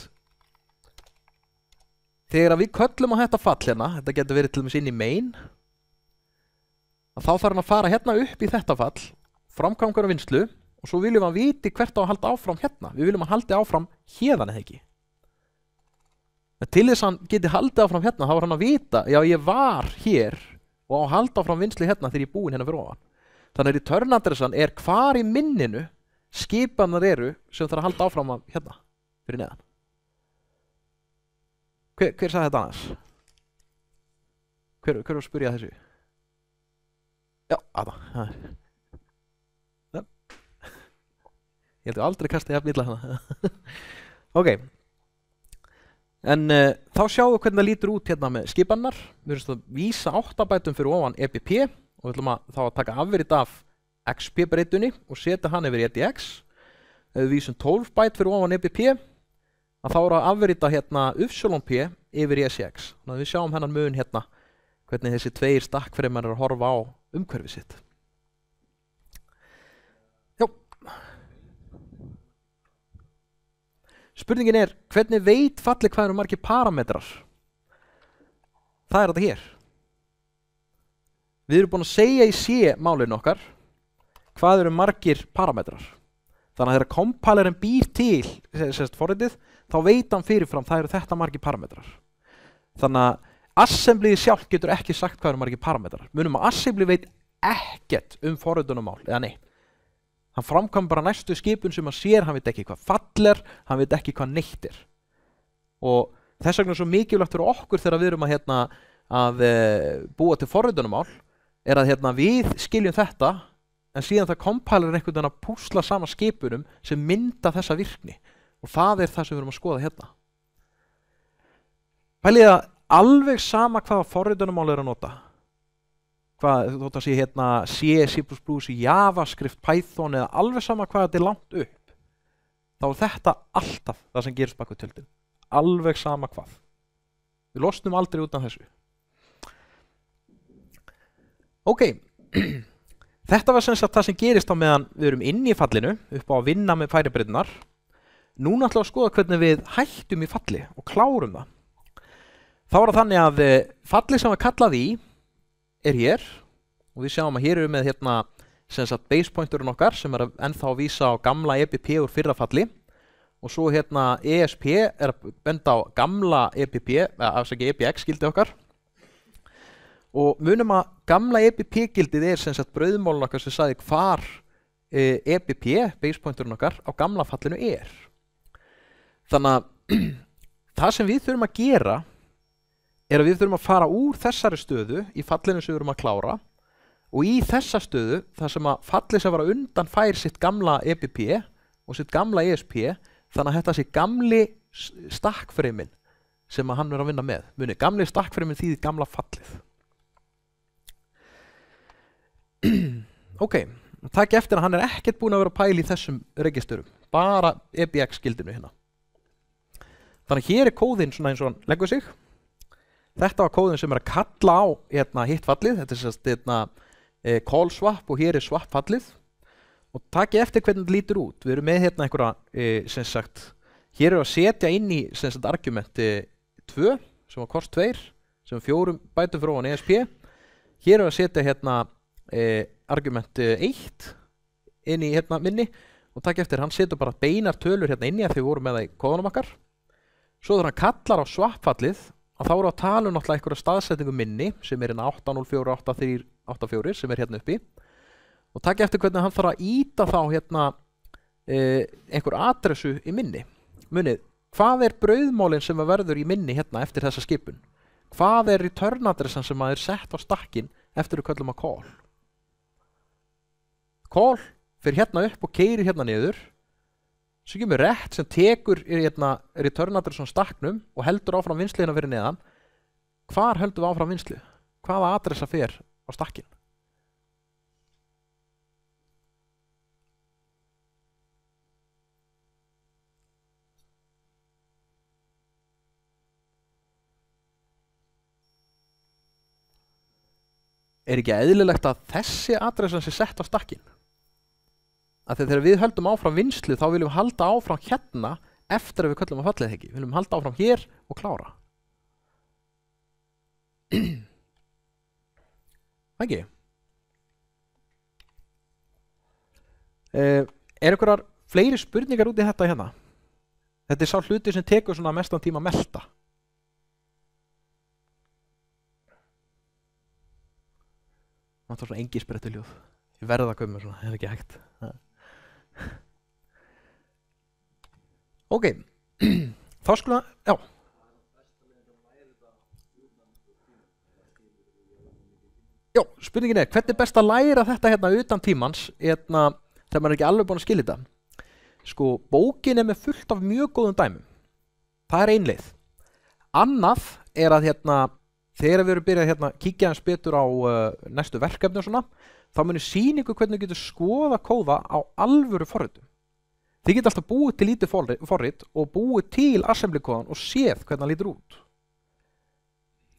Þegar við köllum á þetta fall hérna Þetta getur verið til og með sín í main Þá þarf hann að fara hérna upp í þetta fall Framkangur og vinslu og svo viljum við að viti hvert á að halda áfram hérna við viljum að halda áfram hérna eða ekki en til þess að hann geti halda áfram hérna þá er hann að vita, já ég var hér og á að halda áfram vinsli hérna þegar ég er búin hérna fyrir ofan þannig að í törnadressan er hvar í minninu skipanar eru sem þarf að halda áfram að hérna fyrir neðan hver, hver sagði þetta annars? hver, hver var að spyrja þessu? já, aða ég held að aldrei kasta jafn illa hana [laughs] ok en uh, þá sjáum við hvernig það lítur út hérna með skipannar við höfum að vísa áttabætum fyrir ofan EPP og við höfum að þá að taka afverðið af XP breytunni og setja hann yfir EDX við vísum 12 bæt fyrir ofan EPP að þá eru að afverðið af hérna UFSLP yfir ECX þannig að við sjáum hennan mun hérna hvernig þessi tveir stakkfremar er að horfa á umhverfið sitt Spurningin er, hvernig veit falli hvað eru margir parametrar? Það er þetta hér. Við erum búin að segja í sé málinu okkar hvað eru margir parametrar. Þannig að þegar kompælarinn býr til sérst forritið, þá veit hann fyrirfram það eru þetta margir parametrar. Þannig að assemblið sjálf getur ekki sagt hvað eru margir parametrar. Munum að assemblið veit ekkert um forritunumál, eða neitt. Hann framkvæm bara næstu skipun sem hann sér, hann veit ekki hvað fallir, hann veit ekki hvað neittir. Og þess vegna er svo mikilvægt fyrir okkur þegar við erum að, hérna, að e, búa til forröndunumál, er að hérna, við skiljum þetta, en síðan það kompælir einhvern veginn að púsla sama skipunum sem mynda þessa virkni. Og það er það sem við erum að skoða hérna. Pæliða alveg sama hvaða forröndunumál er að nota eitthvað, þótt að sé hérna C, C++, JavaScript, Python eða alveg sama hvað þetta er langt upp þá er þetta alltaf það sem gerist baka tjöldin alveg sama hvað við losnum aldrei utan þessu ok [clears throat] þetta var sem sagt það sem gerist á meðan við erum inn í fallinu upp á að vinna með færibreytunar núna ætlum við að skoða hvernig við hættum í falli og klárum það þá er það þannig að eh, falli sem við kallaði í er hér og við sjáum að hér eru með hérna sem sagt basepointurinn okkar sem er ennþá að vísa á gamla EPP úr fyrrafalli og svo hérna ESP er að benda á gamla EPP, eða afsaki EPX gildi okkar og munum að gamla EPP gildið er sem sagt bröðmólun okkar sem sagði hvar e, EPP, basepointurinn okkar, á gamla fallinu er. Þannig að [clears throat] það sem við þurfum að gera er að við þurfum að fara úr þessari stöðu í fallinu sem við erum að klára og í þessa stöðu þar sem að fallið sem var að undan fær sitt gamla EPP og sitt gamla ESP þannig að þetta sé gamli stakkfreymin sem að hann verður að vinna með muni, gamli stakkfreymin þýðir gamla fallið [clears throat] ok, takk eftir að hann er ekkert búin að vera pæli í þessum registurum bara EBX skildinu hérna þannig að hér er kóðinn svona eins og hann leggur sig Þetta var kóðin sem er að kalla á hérna, hitt fallið, þetta er sérst hérna, e, call swap og hér er swap fallið og takk eftir hvernig þetta lítur út. Við erum með hérna einhverja, e, sem sagt, hér er að setja inn í sem sagt argumenti 2 sem var kost 2 sem fjórum bætum frá án ESP. Hér er að setja hérna e, argumenti 1 inn í hérna minni og takk eftir hann setur bara beinar tölur hérna inni að því við vorum með það í kóðanum okkar. Svo þarf hann að kalla á swap fallið að þá eru að tala um náttúrulega einhverja staðsetningu minni sem er hérna 8048384 sem er hérna uppi og takk eftir hvernig hann þarf að íta þá hérna eh, einhver adressu í minni munið, hvað er brauðmálinn sem verður í minni hérna eftir þessa skipun hvað er returnadressan sem maður sett á stakkin eftir að kallum að call call fyrir hérna upp og keiri hérna niður svo kemur rétt sem tekur eh, hérna, return address á staknum og heldur áfram vinsliðina fyrir neðan hvar heldur við áfram vinslið? hvaða adressa fer á stakkin? Er ekki eðlilegt að þessi adressa sé sett á stakkin? að þegar við höldum áfram vinslu þá viljum við halda áfram hérna eftir að við köllum að fallið ekki við viljum halda áfram hér og klára ekki uh, er einhverjar fleiri spurningar út í þetta hérna þetta er sá hluti sem tekur svona mestan tíma að melda það er svona engi sprettiljóð verða að koma svona, þetta er ekki hægt [laughs] Ok, [clears throat] þá skulum að, já. Já, spurningin er, hvernig er best að læra þetta hérna utan tímans, hérna, þegar maður er ekki alveg búin að skilja þetta? Sko, bókin er með fullt af mjög góðum dæmum. Það er einlið. Annað er að, hérna, þegar við erum byrjað að hérna, kíkja eins betur á uh, næstu verkefni og svona, þá munir síningu hvernig þú getur skoða kóða á alvöru forritum. Þið getur alltaf búið til lítið forrit og búið til assembly kóðan og séð hvernig hann lítur út.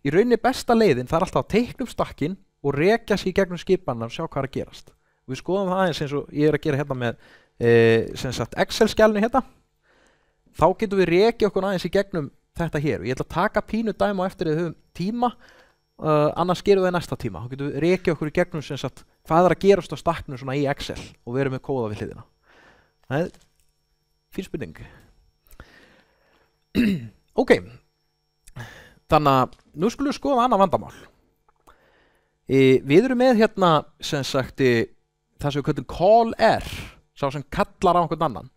Í rauninni besta leiðin það er alltaf að teiknum stakkin og rekja sér gegnum skipanna og sjá hvað er að gerast. Við skoðum það eins eins og ég er að gera hérna með e, Excel-skjálni hérna. Þá getum við rekja okkur aðeins í gegnum þetta hér og ég ætla að taka pínu dæma eftir því að við höfum tíma, uh, annars gerum við það næsta tíma. Þá getum við rekja okkur í gegnum sagt, hvað er að gerast á staknum svona í Excel og við erum með kóða við hliðina það er fyrir spurning [clears throat] ok þannig að nú skulum við skoða annað vandamál e, við erum með hérna sem sagt e, það sem við köllum call er sá sem kallar á einhvern annan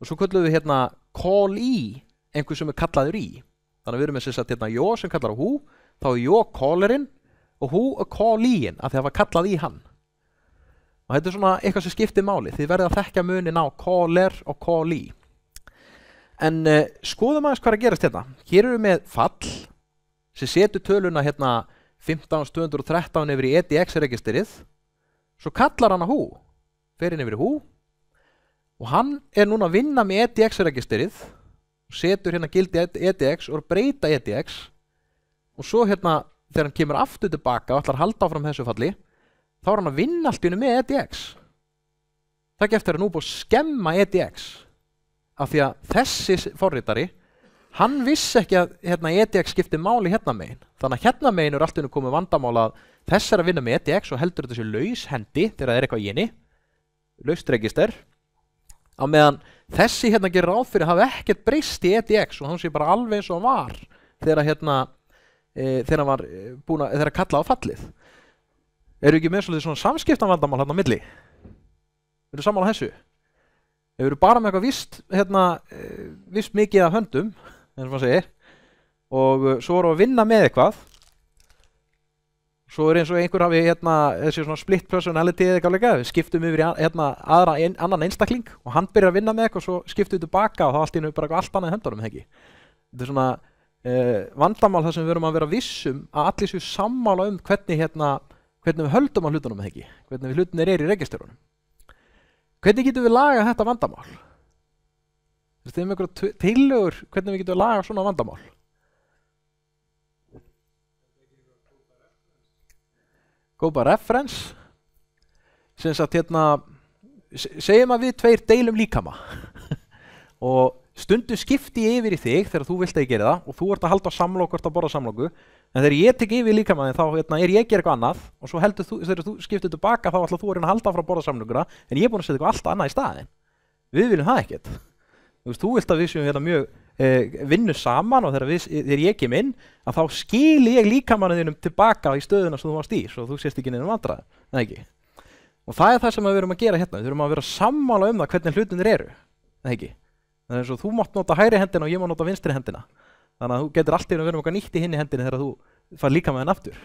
og svo köllum við hérna call í einhver sem er kallaður í þannig að við erum með sem sagt hérna jó sem kallar á hú þá er jó callerinn og hú er call íinn af því að það var kallað í hann Og þetta er svona eitthvað sem skiptir máli. Þið verðið að þekkja munin á caller og callee. En uh, skoðum aðeins hvað er að gerast hérna. Hér eru við með fall sem setur töluna hérna 15.213 yfir í EDX-registerið. Svo kallar hann að hú. Ferinn yfir í hú. Og hann er núna að vinna með EDX-registerið. Setur hérna gildi EDX og breyta EDX. Og svo hérna þegar hann kemur aftur tilbaka og ætlar að halda áfram þessu falli þá er hann að vinna allt í hennu með EDX það geftur hann út og skemma EDX af því að þessi forritari hann vissi ekki að hérna, EDX skipti máli hérna megin þannig að hérna megin eru alltaf komið vandamála að þess er að vinna með EDX og heldur þessu laushendi þegar það er eitthvað í henni laustregister á meðan þessi hérna gerir ráð fyrir að hafa ekkert breyst í EDX og hann sé bara alveg eins og hann var þegar hérna, e, þegar hann var eh, búin að, þegar hann kalla á fallið Eru ekki með svolítið svona samskiptanvandamál hérna á milli? Eru sammála þessu? Eru bara með eitthvað vist, hérna, eh, vist mikið af höndum, eins og maður segir, og eh, svo eru að vinna með eitthvað, svo eru eins og einhver hafi hérna, þessi svona split personality eða eitthvað líka, við skiptum yfir í hérna, aðra, ein, annan einstakling og hann byrjar að vinna með eitthvað og svo skiptum við tilbaka og þá allt ínum við bara eitthvað allt annað í höndunum, hekki. Þetta er svona eh, vandamál þar sem við verum að vera vissum að allir séu sammála um hvernig hérna hvernig við höldum á hlutunum eða ekki, hvernig við hlutunir er í registrunum. Hvernig getum við laga þetta vandamál? Þú veist, við hefum einhverja tilögur hvernig við getum laga svona vandamál. Gópa reference, sem sagt hérna, segjum að við tveir deilum líkama [laughs] og stundu skipti yfir í þig þegar þú vilt að ég gera það og þú ert að halda samlokk og ert að borða samlokku en þegar ég tek yfir líkamæðin þá hérna, er ég að gera eitthvað annað og svo heldur þú, þegar þú skiptir tilbaka þá ætlar þú að reyna að halda frá borðarsamlinguna en ég er búin að setja eitthvað alltaf annað í staðin við viljum það ekkert þú, veist, þú vilt að við séum hérna mjög eh, vinnu saman og þegar, við, þegar ég kem inn að þá skil ég líkamæðinum tilbaka í stöðuna sem þú varst í svo þú sést ekki nefnum andra og það er það sem við verum að gera hérna við verum að vera sammála um það hvernig hlutinir eru það er eins og þú mátt nota hægri hendina og ég má nota vinstri hendina þannig að þú getur alltaf verið um eitthvað nýtt í hinn í hendinu þegar þú far líka með henn aftur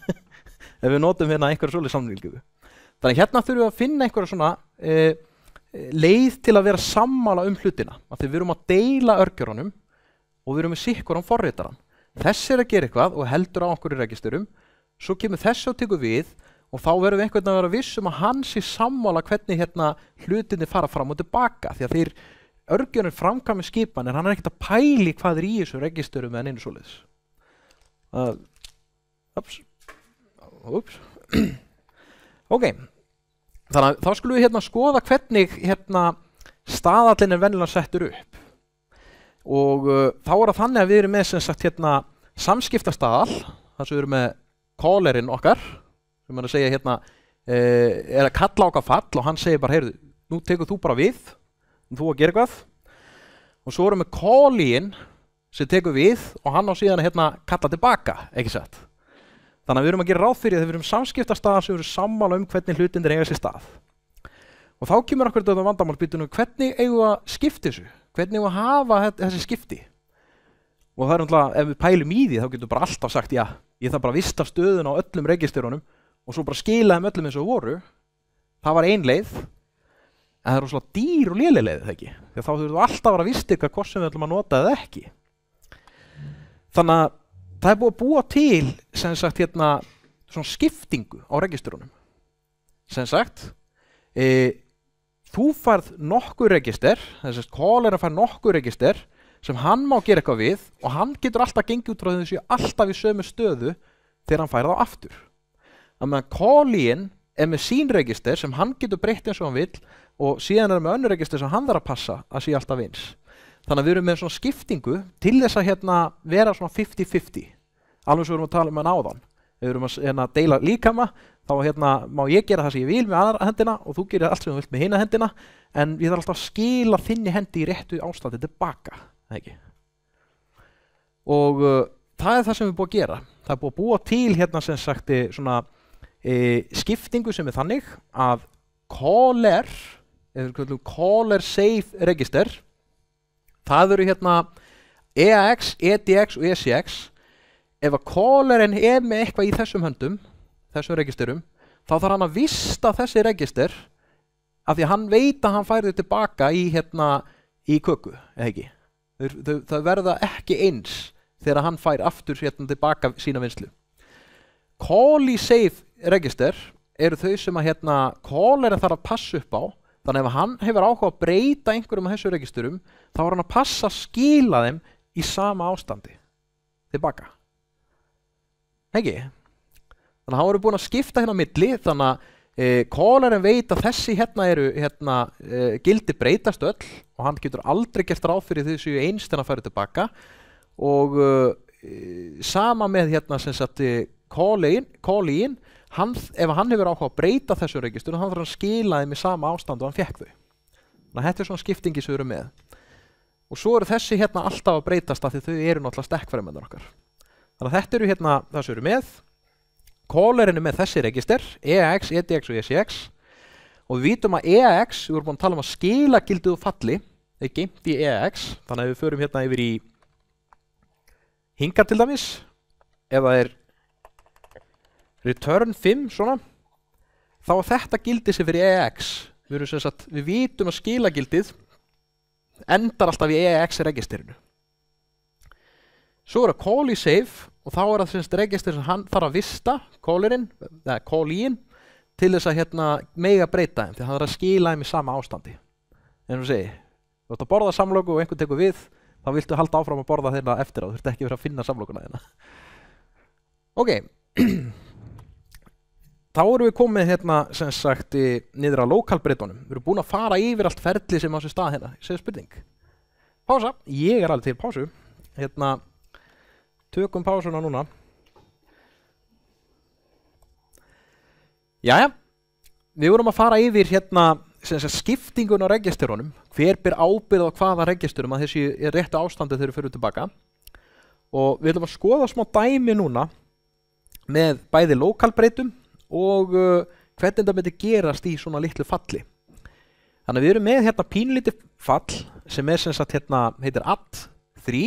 [laughs] ef við notum hérna einhverja svolítið samvílgjöfu þannig að hérna þurfum við að finna einhverja svona eh, leið til að vera sammála um hlutina að við erum að deila örgjörunum og við erum með sikkur án forréttaran þessi er að gera eitthvað og heldur á okkur í registurum svo kemur þessi að tegja við og þá verðum við einhvern veginn að vera vissum að hans í sammála hvernig hérna hlutinni fara fram og tilbaka því að þeir örgjörnum framkvæmi skipan en hann er ekkert að pæli hvað er í þessu registurum en einu svoleiðis uh, ups. Ups. [clears throat] ok þannig að þá skulum við hérna skoða hvernig hérna staðallinn er vennilega settur upp og uh, þá er það þannig að við erum með sem sagt hérna samskiptastaðal þar sem við erum með kólerinn okkar sem er að segja hérna uh, er að kalla okkar fall og hann segir bara heyrðu, nú tekur þú bara við þú að gera eitthvað og svo erum við kólíinn sem tekur við og hann á síðan að hérna kalla tilbaka, ekki satt þannig að við erum að gera ráð fyrir þegar við erum samskiptastað sem eru sammála um hvernig hlutindir eiga sér stað og þá kemur okkur þetta vandamálbytunum hvernig eigum við að skipta þessu hvernig eigum við að hafa þessi skipti og það er umtlað, ef við pælum í því þá getum við bara alltaf sagt já, ég þarf bara að vista stöðun á öllum registrunum og svo bara skila þeim öllum eins og voru það var ein leið en það er rosalega dýr og lélilegð það ekki því að þá þurfum við alltaf að vera að vista ykkur hvort sem við ætlum að nota eða ekki þannig að það er búið að búa til sem sagt hérna svona skiptingu á registrunum sem sagt e, þú færð nokkur register þess að kólera færð nokkur register sem hann má gera eitthvað við og hann getur alltaf að gengi út frá þessu alltaf í sömu stöðu þegar hann færð á aftur þannig að kólíinn er með sín register sem hann getur breytt eins og hann vil og síðan er með önnur registur sem hann þarf að passa að sé alltaf eins þannig að við erum með svona skiptingu til þess að hérna vera svona 50-50 alveg svo erum við að tala um að náðan við erum að hérna, deila líkama þá hérna má ég gera það sem ég vil með aðra hendina og þú gerir allt sem þú vilt með hina hendina en ég þarf alltaf að skila þinni hendi í réttu ástandi tilbaka og uh, það er það sem við erum búið að gera það er búið að búa til hérna sem sagt eh, svona, e, skiptingu sem er þannig að call er caller safe register það eru hérna EAX, EDX og ECX ef að callerinn er með eitthvað í þessum höndum þessum registerum þá þarf hann að vista þessi register af því að hann veit að hann færði tilbaka í hérna í köku, eða ekki þau, þau, þau verða ekki eins þegar hann fær aftur hérna tilbaka sína vinslu call í safe register eru þau sem að hérna callerinn þarf að passa upp á Þannig að ef hann hefur áhuga að breyta einhverjum af þessu registurum, þá er hann að passa að skila þeim í sama ástandi tilbaka. Ekki? Þannig að hann voru búin að skipta hérna á milli, þannig að e, kólarinn veit að þessi hérna eru hérna, e, gildi breytast öll og hann getur aldrei gert ráð fyrir þessu einstinn að fara tilbaka og e, sama með hérna sem sagt kóliinn e, hann, ef hann hefur áhuga að breyta þessu registur þá þarf hann skilaði með sama ástand og hann fekk þau þannig að þetta er svona skiptingi sem við erum með og svo eru þessi hérna alltaf að breytast af því þau eru náttúrulega stekkfremöndar okkar þannig að þetta eru hérna það sem eru með kólerinu með þessi register EAX, EDX og ECX og við vítum að EAX, við vorum búin að tala um að skila gildu og falli þau geimt í EAX þannig að við förum hérna yfir í hingar til dæmis ef það er return 5 svona þá er þetta gildið sem fyrir EEX við, sagt, við vitum að skilagildið endar alltaf í EEX-registrinu svo er það call í save og þá er það registir sem hann þarf að vista call-in call til þess að hérna, mega breyta þeim því hann þarf að skila þeim í sama ástandi en þú segi, þú ætti að borða samlóku og einhvern tekur við þá viltu halda áfram að borða þeirna eftir á þú þurft ekki verið að finna samlókuna þeirna ok [clears throat] Þá erum við komið hérna sem sagt niður að lokalbreytunum. Við erum búin að fara yfir allt ferli sem á þessu stað hérna. Ég segði spurning. Pása. Ég er alveg til pásu. Hérna, tökum pásuna núna. Jæja. Við vorum að fara yfir hérna sem sagt skiptingun á regjastörunum. Hver byr ábyrð á hvaða regjastörum að þessi er réttu ástandi þegar við fyrir tilbaka. Og við ætlum að skoða smá dæmi núna með bæði lokalbreytum og uh, hvernig þetta myndi gerast í svona litlu falli þannig að við erum með hérna pínlítið fall sem er sem sagt hérna heitir add 3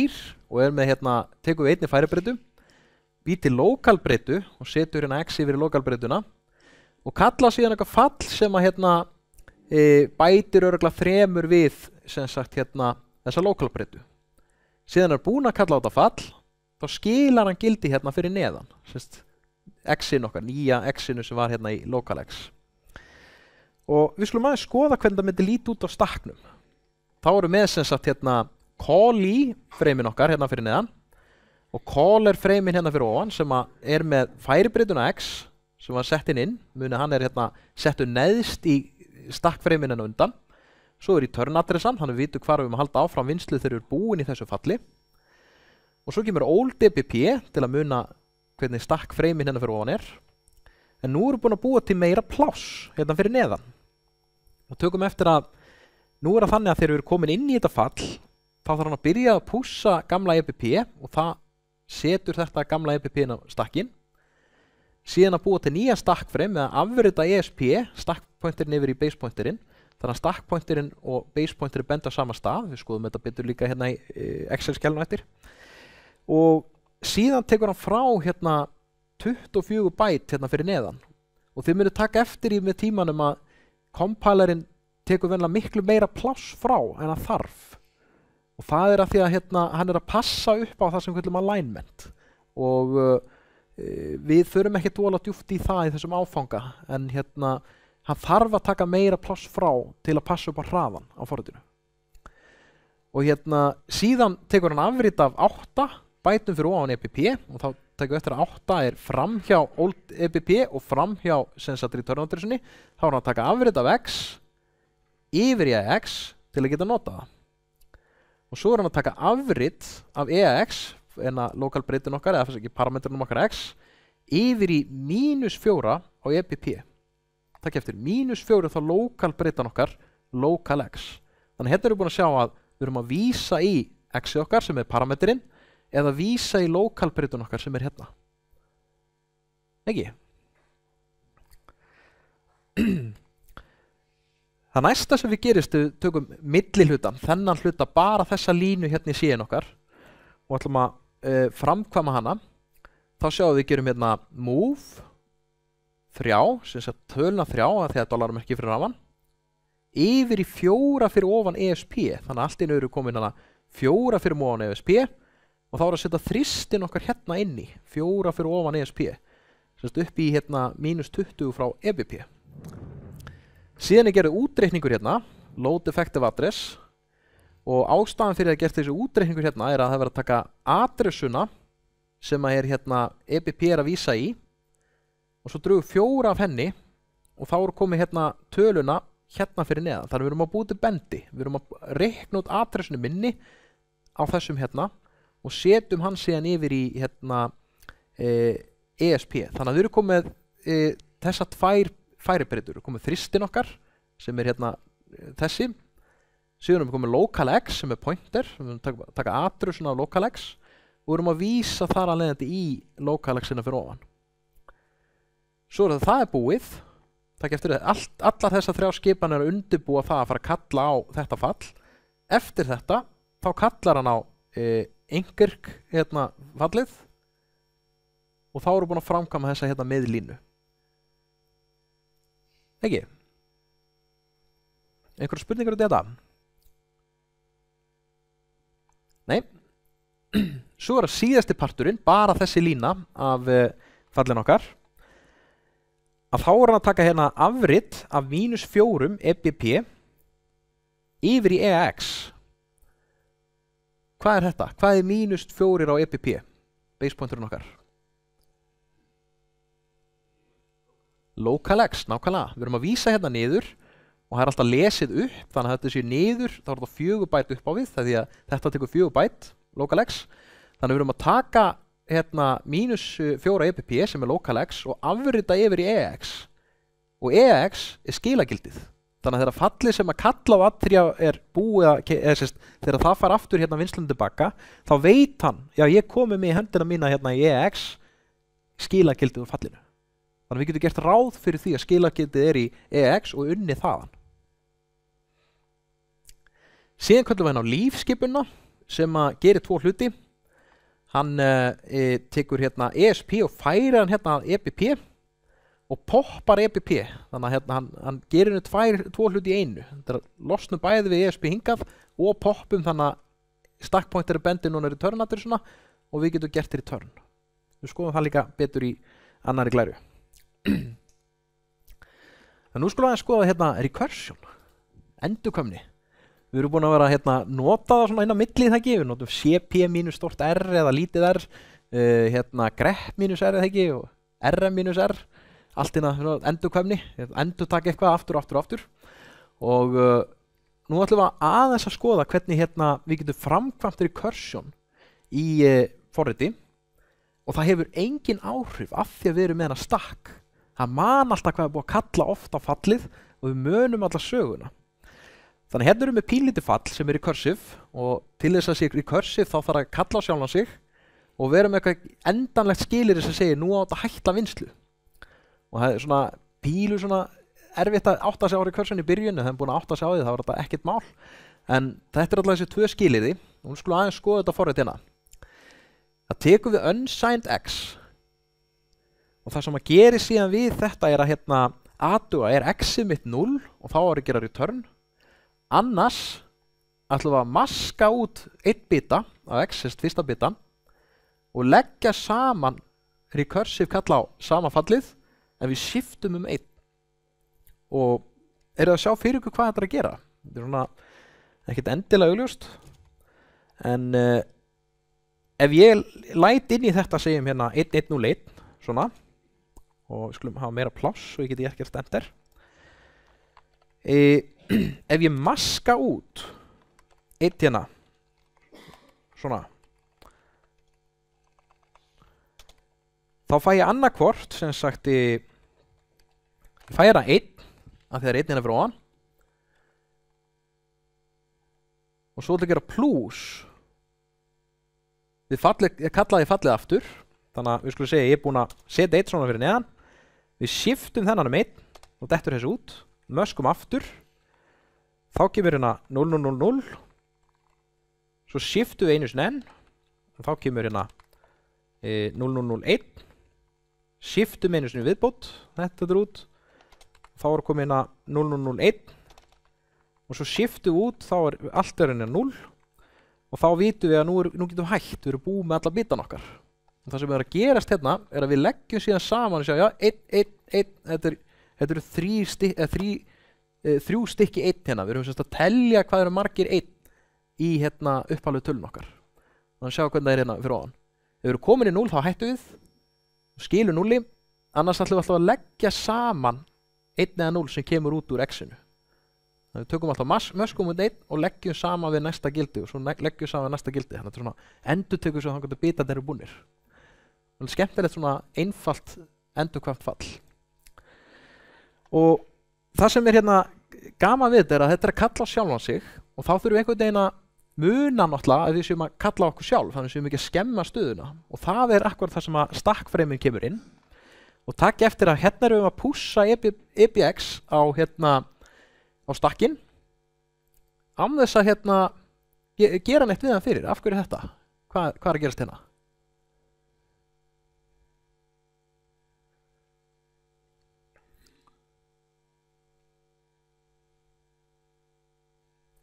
og er með hérna, tekum við einni færibreitu býr til lokalbreytu og setur hérna x yfir í lokalbreytuna og kalla síðan eitthvað fall sem að hérna, e, bætir örugla þremur við sem sagt hérna þessa lokalbreytu síðan er búin að kalla á þetta fall þá skilar hann gildi hérna fyrir neðan sérst X-in okkar, nýja X-inu sem var hérna í LocalX. Og við skulum aðeins skoða hvernig það myndi líti út á staknum. Þá eru með sem sagt hérna call í freymin okkar hérna fyrir neðan og call er freymin hérna fyrir ofan sem er með færibrituna X sem var sett inn inn, munið hann er hérna settu neðst í stakkfreymin hérna undan. Svo er í törnadressan, hann vitur hvar við erum að halda áfram vinslu þegar við erum búin í þessu falli. Og svo kemur old dpp til að muna hvernig stakk freymin hérna fyrir ofan er en nú erum við búin að búa til meira pláss hérna fyrir neðan og tökum eftir að nú er það þannig að þegar við erum komin inn í þetta fall þá þarf hann að byrja að púsa gamla EPP og það setur þetta gamla EPP-na stakkin síðan að búa til nýja stakk frem eða afverita ESP stakkpointerin yfir í basepointerin þannig að stakkpointerin og basepointerin benda á sama stað við skoðum þetta betur líka hérna í eh, Excel-skjálun eftir og síðan tekur hann frá hérna 24 bæt hérna fyrir neðan og þið myndu taka eftir í með tímanum að kompilerinn tekur vennilega miklu meira pláss frá en að þarf og það er að því að hérna, hann er að passa upp á það sem hvernig maður alignment og uh, við þurfum ekki dóla djúft í það í þessum áfanga en hérna hann þarf að taka meira pláss frá til að passa upp á hraðan á forutinu og hérna síðan tekur hann afrið af 8 bætum fyrir ofan EPP og þá tekum við eftir að 8 er fram hjá old EPP og fram hjá sensatri törnandurisunni þá er hann að taka afrit af x yfir í ax til að geta nota það og svo er hann að taka afrit af eax en að lokalbreytin okkar eða þess ekki parametrunum okkar x yfir í mínus fjóra á EPP takk eftir mínus fjóra þá lokalbreytan okkar lokal x þannig hérna erum við búin að sjá að við erum að vísa í x okkar sem er parametrinn eða vísa í lokalbreytun okkar sem er hérna ekki það næsta sem við gerist við tökum millihutan, þennan hluta bara þessa línu hérna í síðan okkar og ætlum að uh, eh, framkvama hana þá sjáum við gerum hérna move þrjá, sem sé að tölna þrjá að því að dólarum ekki fyrir rafan yfir í fjóra fyrir ofan ESP þannig að allt í nöru komin hana fjóra fyrir ofan ESP og þá er að setja þristin okkar hérna inni fjóra fyrir ofan ESP semst upp í hérna mínus 20 frá EBP síðan er gerðið útreikningur hérna load effective address og ástafan fyrir að gera þessi útreikningur hérna er að það verður að taka adressuna sem að er hérna EBP er að vísa í og svo drögu fjóra af henni og þá er komið hérna töluna hérna fyrir neðan, þannig að við erum að búið til bendi við erum að reikna út adressinu minni á þessum hérna og setjum hann síðan yfir í hérna, e, ESP þannig að við erum komið e, þessa tvær færibreitur, við erum komið þristin okkar sem er hérna þessi síðan erum við komið localx sem er pointer, við erum taka, taka atrusuna af localx og við erum að vísa þar alveg þetta í localxina fyrir ofan svo er þetta það er búið það geftur þetta, All, alla þessa þrjá skipan er að undirbúa það að fara að kalla á þetta fall eftir þetta, þá kallar hann á e, engirk hérna fallið og þá eru búin að framkama þessa hérna meðlínu ekki einhverja spurningar á þetta nei [clears throat] svo er að síðasti parturinn bara þessi lína af eh, fallin okkar að þá er hann að taka hérna afritt af mínus fjórum EBP yfir í EAX hvað er þetta? Hvað er mínust fjórir á EPP? Basepointurinn okkar. Localex, nákvæmlega. Við erum að vísa hérna niður og það er alltaf lesið upp, þannig að þetta séu niður, þá er þetta fjögubæt upp á við, því að þetta tekur fjögubæt, Localex. Þannig að við erum að taka hérna mínus eh, fjóra EPP sem er Localex og afrita yfir í EX. Og EX er skilagildið þannig að þeirra falli sem að kalla á aðtrjá er búið að, eða sérst, þegar það far aftur hérna vinslundu bakka, þá veit hann, já ég komi mig í hendina mína hérna í EX, skilagildið og fallinu. Þannig að við getum gert ráð fyrir því að skilagildið er í EX og unni þaðan. Síðan kallum við hérna á lífskipuna sem að gerir tvo hluti. Hann uh, tekur hérna ESP og færa hann hérna að EPP og poppar EPP þannig að hérna, hann, hann gerir hennu tvo hlut í einu þetta er losnum bæði við ESP hingað og poppum þannig að stakkpointer er bendið núna er í törnatir svona og við getum gert þér í törn við skoðum það líka betur í annari glæru þannig [clears throat] nú skulum við að skoða hérna recursion endurkömmni við erum búin að vera að hérna, nota það svona inn á millið það ekki við notum cp minus stort r eða lítið r uh, hérna grepp minus r eða ekki og rm minus r allt inn að endur kvemni endur taka eitthvað aftur, aftur, aftur og uh, nú ætlum við aðeins að skoða hvernig hérna við getum framkvæmt rekursjón í uh, forriti og það hefur engin áhrif af því að við erum með hana stakk það man alltaf hvað er búið að kalla ofta á fallið og við mönum alltaf söguna þannig hérna erum við pílítið fall sem er rekursiv og til þess að sé rekursiv þá þarf að kalla á sjálfan sig og vera með eitthvað endanlegt skilir þess að segja nú átt að hætta vinslu og það er svona pílu svona erfitt að átta sig ári kvörsun í byrjun en það er búin að átta sig á því það var þetta ekkert mál en þetta er alltaf þessi tvö skilirði og við skulum aðeins skoða þetta forrið hérna það tekum við unsigned x og það sem að geri síðan við þetta er að hérna aðduga er x-ið mitt 0 og þá er ekki að return annars ætlum við að maska út eitt bita af x-ist fyrsta bitan og leggja saman recursive kalla á sama fallið en við shiftum um einn og eru að sjá fyrir ykkur hvað þetta er að gera þetta er svona ekkert endilega augljóst en uh, ef ég læt inn í þetta segjum hérna 1-1-0-1 svona og við skulum hafa meira pláss og ég geti ekkert ender e, [clears throat] ef ég maska út eitt hérna svona þá fæ ég annarkvort sem sagt í fæ ég það einn af því það er einn hérna fyrir ofan og svo ætla ég að gera pluss ég kallaði fallið aftur þannig að við skulum segja ég er búin að setja eitt svona fyrir neðan við shiftum þennan um einn og dettur þessu út möskum aftur þá kemur hérna 0000 svo shiftum við einu snenn og þá kemur hérna 0001 eh, shiftum einu sinni viðbót þetta er út þá er komin að 0001 og svo shiftum við út þá er allt er henni að 0 og þá vitum við að nú, er, nú getum við hægt við erum búið með alla bitan okkar og það sem er að gerast hérna er að við leggjum síðan saman og sjá já, 1, 1, 1 þetta, þetta eru þrý stik, eh, þrý, eh, þrjú stykki 1 hérna við erum semst að tellja hvað eru margir 1 í hérna upphaldu tölun okkar þannig að sjá hvernig það er hérna fyrir ofan ef við erum komin í 0 þá hættum við skilur nulli annars ætlum við alltaf að leggja saman 1 eða 0 sem kemur út úr x-inu við tökum alltaf möskum út 1 og leggjum saman við næsta gildi og svo leggjum saman næsta gildi þannig að þetta er svona endutökum sem þannig að bita þeirri búnir það er skemmtilegt svona einfalt endurkvæmt fall og það sem er hérna gaman við þetta er að þetta er að kalla á sjálfan sig og þá þurfum við einhvern veginn að muna náttúrulega að við séum að kalla okkur sjálf þannig að við séum ekki að skemma stöðuna og það er akkurat það sem að stakkfremin kemur inn og takk eftir að hérna erum við að pússa EBX e á, hérna, á stakkin am þess að hérna, gera neitt við hann fyrir af hverju þetta? Hva, hvað er að gerast hérna?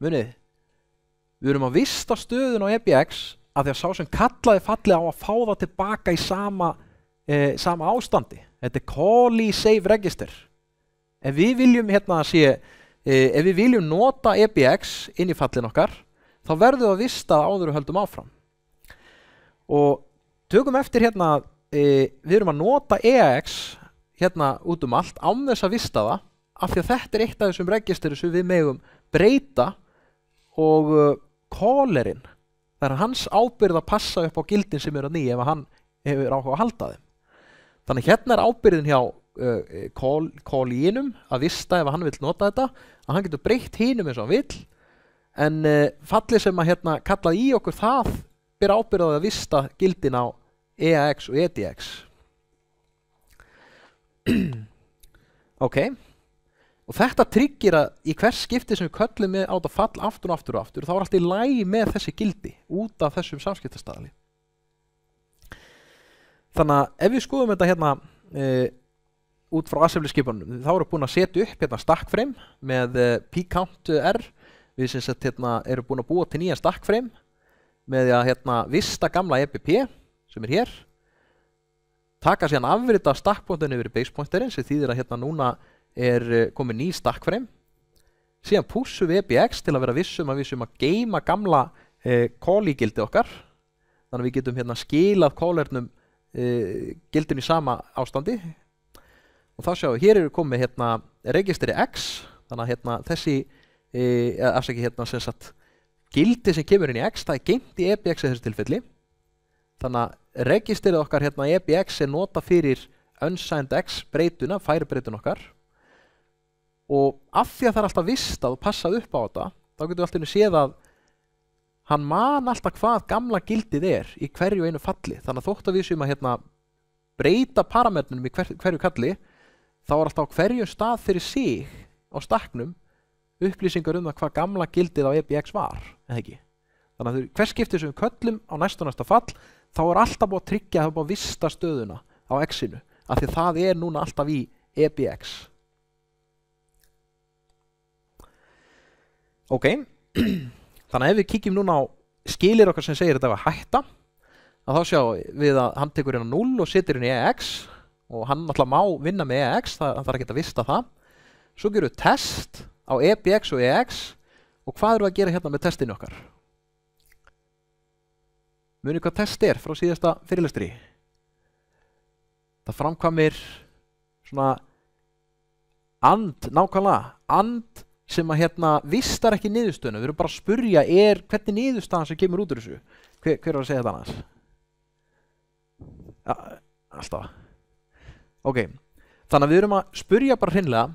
Munið Við erum að vista stöðun á EBX að því að sá sem kallaði falli á að fá það tilbaka í sama, eh, sama ástandi. Þetta er call í save register. Ef við viljum, hérna, sé, eh, ef við viljum nota EBX inn í fallin okkar, þá verðum við að vista áður og höldum áfram. Og tökum eftir hérna, eh, við erum að nota EAX hérna út um allt án þess að vista það af því að þetta er eitt af þessum registeru sem við meðum breyta og kólerinn það er hans ábyrð að passa upp á gildin sem er að nýja ef hann hefur áhuga að halda þeim þannig hérna er ábyrðin hjá uh, eh, kól, kólínum að vista ef hann vil nota þetta að hann getur breytt hínum eins og hann vil en uh, fallið sem að hérna kallað í okkur það byrja ábyrðað að vista gildin á EAX og EDX [clears throat] ok og þetta tryggir að í hvers skipti sem við köllum með á þetta fall aftur og aftur og aftur og þá er allt í lægi með þessi gildi út af þessum samskiptastæðli þannig að ef við skoðum þetta hérna e, út frá aðsefliðskipunum þá eru búin að setja upp hérna stakkframe með e, p-count r við syns að hérna eru búin að búa til nýja stakkframe með að hérna vista gamla epp sem er hér taka síðan afrit af stakkpointinu yfir basepointerinn sem þýðir að hérna núna er eh, komið ný stakkfrem síðan pússu við EBX til að vera vissum að vissum að geima gamla e, eh, kólígildi okkar þannig að við getum hérna skilað kólernum e, eh, gildin í sama ástandi og þá sjáum við, hér eru komið hérna registri X þannig að hérna þessi e, afsækja hérna sem sagt gildi sem kemur inn í X, það er geimt í EBX í þessu tilfelli þannig að registrið okkar hérna EBX er nota fyrir unsigned X breytuna, færi breytun okkar og af því að það er alltaf vistað og passað upp á þetta þá getur við alltaf inn að séð að hann man alltaf hvað gamla gildið er í hverju einu falli þannig að þótt að við séum að hérna, breyta parametrunum í hver, hverju kalli þá er alltaf á hverju stað fyrir sig á staknum upplýsingar um að hvað gamla gildið á EBX var eða ekki þannig að hver skiptið sem við köllum á næstu næsta fall þá er alltaf búið að tryggja að það er búið að vista stöðuna á X-inu af því það er núna alltaf í EBX Ok, þannig að ef við kíkjum núna á skilir okkar sem segir þetta var hætta að þá sjá við að hann tekur hérna 0 og setir hérna í EX og hann alltaf má vinna með EX, það, hann þarf ekki að vista það. Svo gerum við test á EBX og EX og hvað eru að gera hérna með testinu okkar? Munið hvað test er frá síðasta fyrirlestri? Það framkvamir svona and, nákvæmlega, and sem að hérna vistar ekki niðurstöðunum, við erum bara að spurja er hvernig niðurstöðan sem kemur út úr þessu hver, hver var að segja þetta annars? Ja, alltaf ok, þannig að við erum að spurja bara hreinlega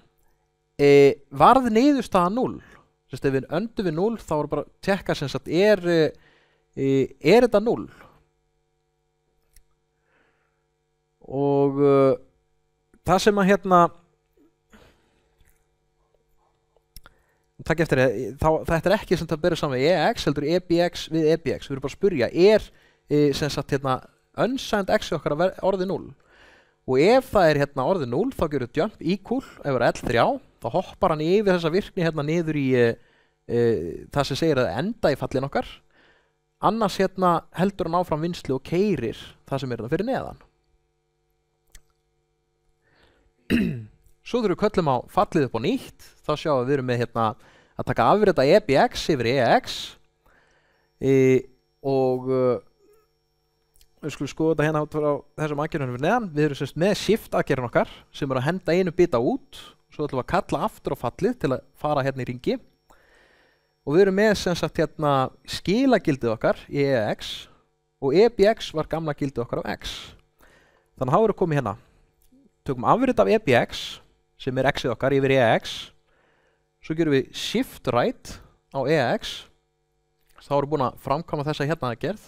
e, varð niðurstaðan 0? Sérst, ef við öndu við 0 þá erum bara að tekka sem sagt er, e, e er þetta 0? og e, það sem að hérna takk eftir það, þetta er ekki sem það byrja saman við EX heldur EBX við EBX, við erum bara að spurja er e, sem sagt hérna unsigned X okkar orðið 0 og ef það er hérna orðið 0 þá gerur jump equal, ef það er L3 þá hoppar hann yfir þessa virkni hérna niður í e, e, það sem segir að enda í fallin okkar annars hérna heldur hann áfram vinslu og keirir það sem er hérna fyrir neðan [clears throat] Svo þurfum við köllum á fallið upp á nýtt þá sjáum við við erum með hérna að taka afrétta EBX yfir EX e, og uh, við skulum skoða þetta hérna út frá þessum aðgerðunum við neðan við erum semst með shift aðgerðun okkar sem er að henda einu bita út svo ætlum við að kalla aftur á fallið til að fara hérna í ringi og við erum með sem sagt hérna skilagildið okkar í EX og EBX var gamla gildið okkar á X þannig að það eru komið hérna tökum afrétt af EBX sem er X-ið okkar yfir EX svo gerum við shift right á EAX þá erum við búin að framkama þessa hérna aðgerð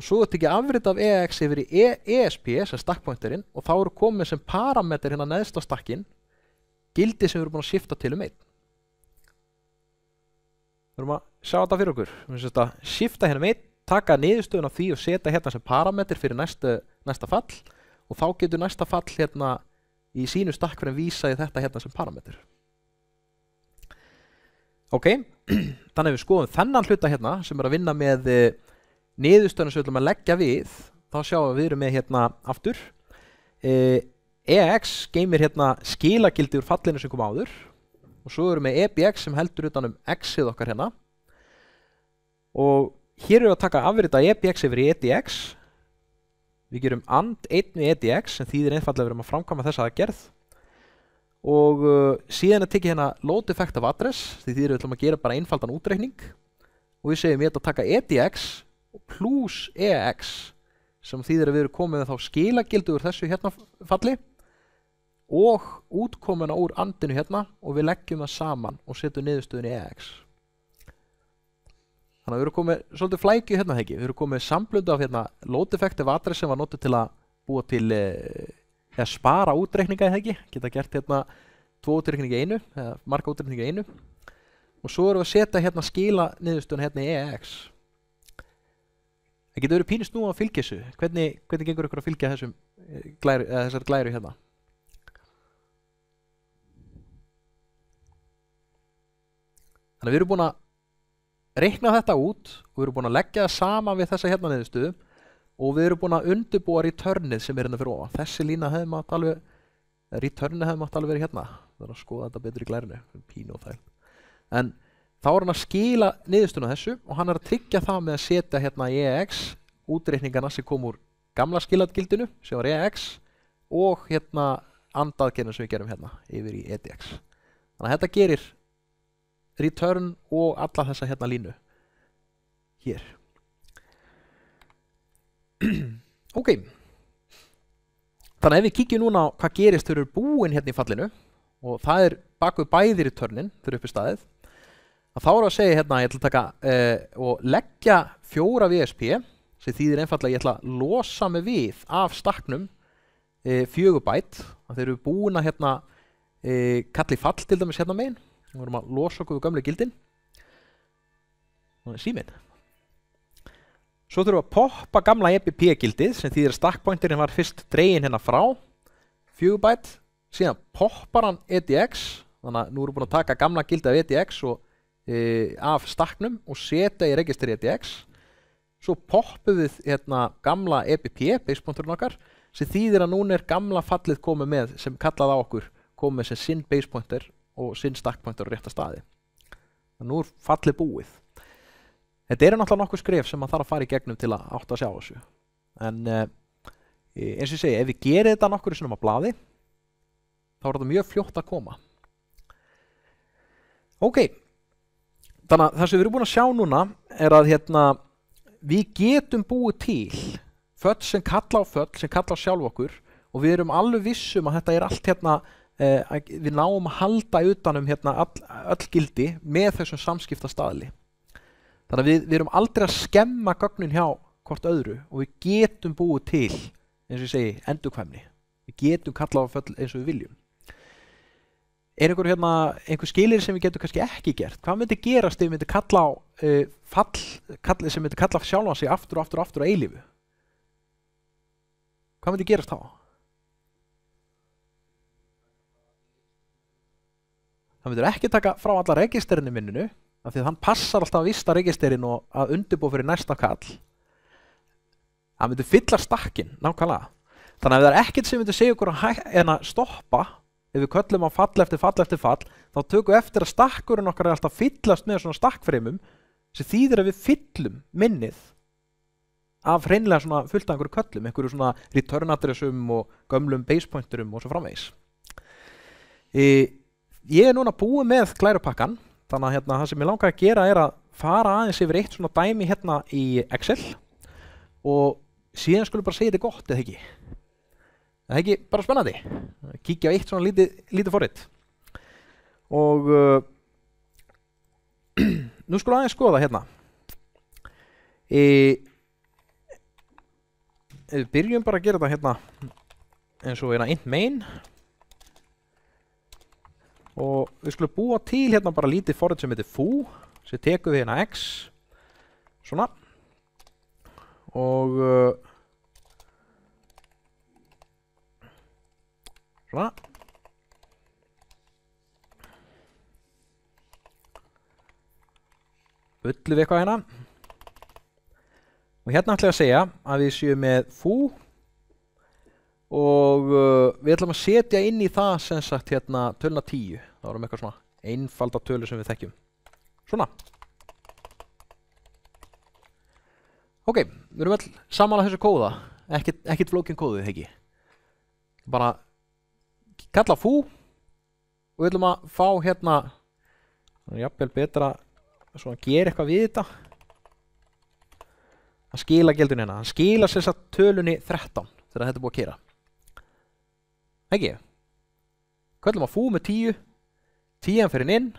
og svo tekið afrit af EAX yfir í e ESP sem stakkpointerinn og þá eru komið sem parameter hérna neðst á stakkin gildi sem við erum búin að shifta til um einn við erum að sjá þetta fyrir okkur við erum að shifta hérna um einn taka niðurstöðun af því og setja hérna sem parameter fyrir næsta, næsta fall og þá getur næsta fall hérna í sínu stakkverðin vísa í þetta hérna sem parameter Ok, þannig við skoðum þennan hluta hérna sem er að vinna með eh, niðurstöðunum sem við ætlum að leggja við þá sjáum við við erum með hérna aftur EX eh, e geymir hérna skilagildi úr fallinu sem kom áður og svo erum við EBX e sem heldur utanum X-ið okkar hérna og hér eru að taka afrita EBX yfir í EDX við gerum and 1 í EDX en því þið er einfallega verið að framkama þess að það gerð og uh, síðan er tekið hérna load effect af adress því því við ætlum að gera bara einfaldan útreikning og við segjum við ætlum að taka edx plus ex sem því þegar við erum komið með þá skilagildur þessu hérna falli og útkomuna úr andinu hérna og við leggjum það saman og setjum niðurstöðin í ex þannig að við erum komið svolítið flækið hérna þeggi, við erum komið samblöndu af hérna load effect af adress sem var notið til að búa til eh, eða spara útreikninga eða ekki geta gert hérna tvo útreikninga einu eða marka útreikninga einu og svo erum við að setja hérna skila niðurstun hérna í EX það getur verið pínist nú á fylgjessu hvernig, hvernig gengur ykkur að fylgja þessum eh, glæru, þessar glæru hérna þannig við erum búin að reikna þetta út og við erum búin að leggja það sama við þessa hérna niðurstuðum og við erum búin að undubúa returnið sem er hérna fyrir ofan þessi lína hefði maður alveg returnið hefði maður alveg verið hérna það er að skoða þetta betur í glærinu pínu og þæl en þá er hann að skila niðurstunum þessu og hann er að tryggja það með að setja hérna EX útreikningarna sem kom úr gamla skilatgildinu sem var EX og hérna andaðgerðinu sem við gerum hérna yfir í EDX þannig að þetta gerir return og alla þessa hérna línu hér [clears throat] ok þannig að ef við kíkjum núna á hvað gerist þau eru búin hérna í fallinu og það er bakuð bæðir í törnin þau eru upp í staðið að þá eru að segja hérna ég ætla að taka uh, og leggja fjóra VSP sem þýðir einfallega ég ætla að losa mig við af staknum uh, eh, fjögubætt þau eru búin að hérna uh, eh, kalli fall til dæmis hérna megin við vorum að losa okkur við gömlu gildin og það er síminn Svo þurfum við að poppa gamla EBP-gildið sem þýðir stakkpointirinn var fyrst dreyin hérna frá, fjögubætt, síðan poppar hann EDX, þannig að nú erum við búin að taka gamla gildið af EDX og, e, af stakknum og setja í registri EDX. Svo poppum við hérna gamla EBP, basepointurinn okkar, sem þýðir að núna er gamla fallið komið með sem kallað á okkur komið sem sinn basepointer og sinn stakkpointer á rétta staði. Þannig að nú er fallið búið. Þetta eru náttúrulega nokkuð skrif sem maður þarf að fara í gegnum til að átta að sjá þessu. En uh, eins og ég segi, ef við gerum þetta nokkur í svona maður bladi, þá er þetta mjög fljótt að koma. Ok, þannig að það sem við erum búin að sjá núna er að hérna, við getum búið til föll sem kalla á föll, sem kalla á sjálf okkur og við erum alveg vissum að þetta er allt hérna, eh, við náum að halda utanum hérna, all, all gildi með þessum samskipta staðli þannig að við, við erum aldrei að skemma gögnin hjá hvort öðru og við getum búið til eins og ég segi endurkvæmni við getum kallað á föll eins og við viljum er einhver, hérna, einhver skilir sem við getum kannski ekki gert hvað myndi gerast ef við myndi kalla á uh, fall, kall, sem myndi kalla sjálf á sig aftur og aftur og aftur á eilifu hvað myndi gerast þá það myndur ekki taka frá alla registerinu minninu af því að hann passar alltaf að vista registerinn og að undirbú fyrir næsta kall hann myndur fylla stakkin nákvæmlega þannig að ef það er ekkert sem myndur segja okkur en að hérna, stoppa ef við köllum á fall eftir fall eftir fall þá tökum við eftir að stakkurinn okkar er alltaf fyllast með svona stakkfremum sem þýðir að við fyllum minnið af hreinlega svona fullt af einhverju köllum einhverju svona return addressum og gömlum basepointerum og svo framvegs e, ég er núna búið með glærupakkan þannig að hérna, það sem ég langar að gera er að fara aðeins yfir eitt svona dæmi hérna í Excel og síðan skulum bara segja þetta gott eða ekki eða ekki bara spennandi kíkja á eitt svona lítið, lítið forrið og uh, [clears throat] nú skulum aðeins skoða hérna e, við byrjum bara að gera þetta hérna eins og eina hérna int main og og við skulum búa til hérna bara lítið forrið sem heitir foo sem tekum við hérna x svona og uh, svona öllum við eitthvað hérna og hérna ætlum ég að segja að við séum með foo uh, við ætlum að setja inn í það sem sagt hérna tölna 10 þá erum við eitthvað svona einfalda tölu sem við þekkjum svona ok, við erum all samanlega þessu kóða ekkert, ekkert flókin kóðu þegi bara kalla fú og við ætlum að fá hérna jafnvel betra svona gera eitthvað við þetta að skila gildunina, hérna. að skila sem sagt tölunni 13 þegar þetta er búið að kera ekki kvöllum að fú með 10 10 fyrir inn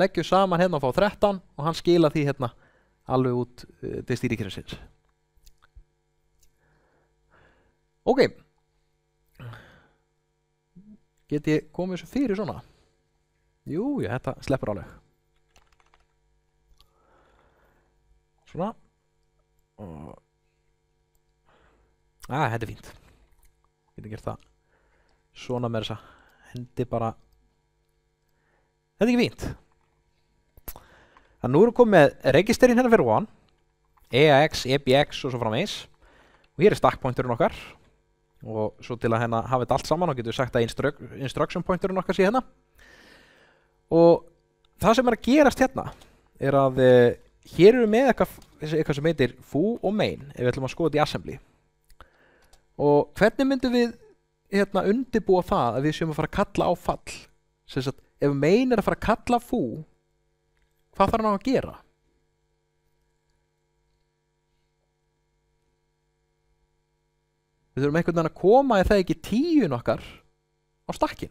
leggjum saman hérna og fá 13 og hann skila því hérna alveg út uh, til stýrikressins ok get ég komið þessu fyrir svona jú, já, þetta sleppur alveg svona og ah, þetta er fínt getur gert það svona með þessa hendi bara þetta er ekki fínt þannig að nú erum við komið með registerinn hérna fyrir one EAX, EBX og svo fram eins og hér er stack pointerinn okkar og svo til að hérna hafa þetta allt saman og getum við sagt að instru instruction pointerinn okkar sé hérna og það sem er að gerast hérna er að uh, hér eru við með eitthvað, eitthvað sem heitir foo og main ef við ætlum að skoða þetta í assembly og hvernig myndum við hérna, undibúa það að við séum að fara að kalla á fall sagt, ef megin er að fara að kalla fú hvað þarf hann að gera við þurfum einhvern veginn að koma eða það ekki tíun okkar á stakkin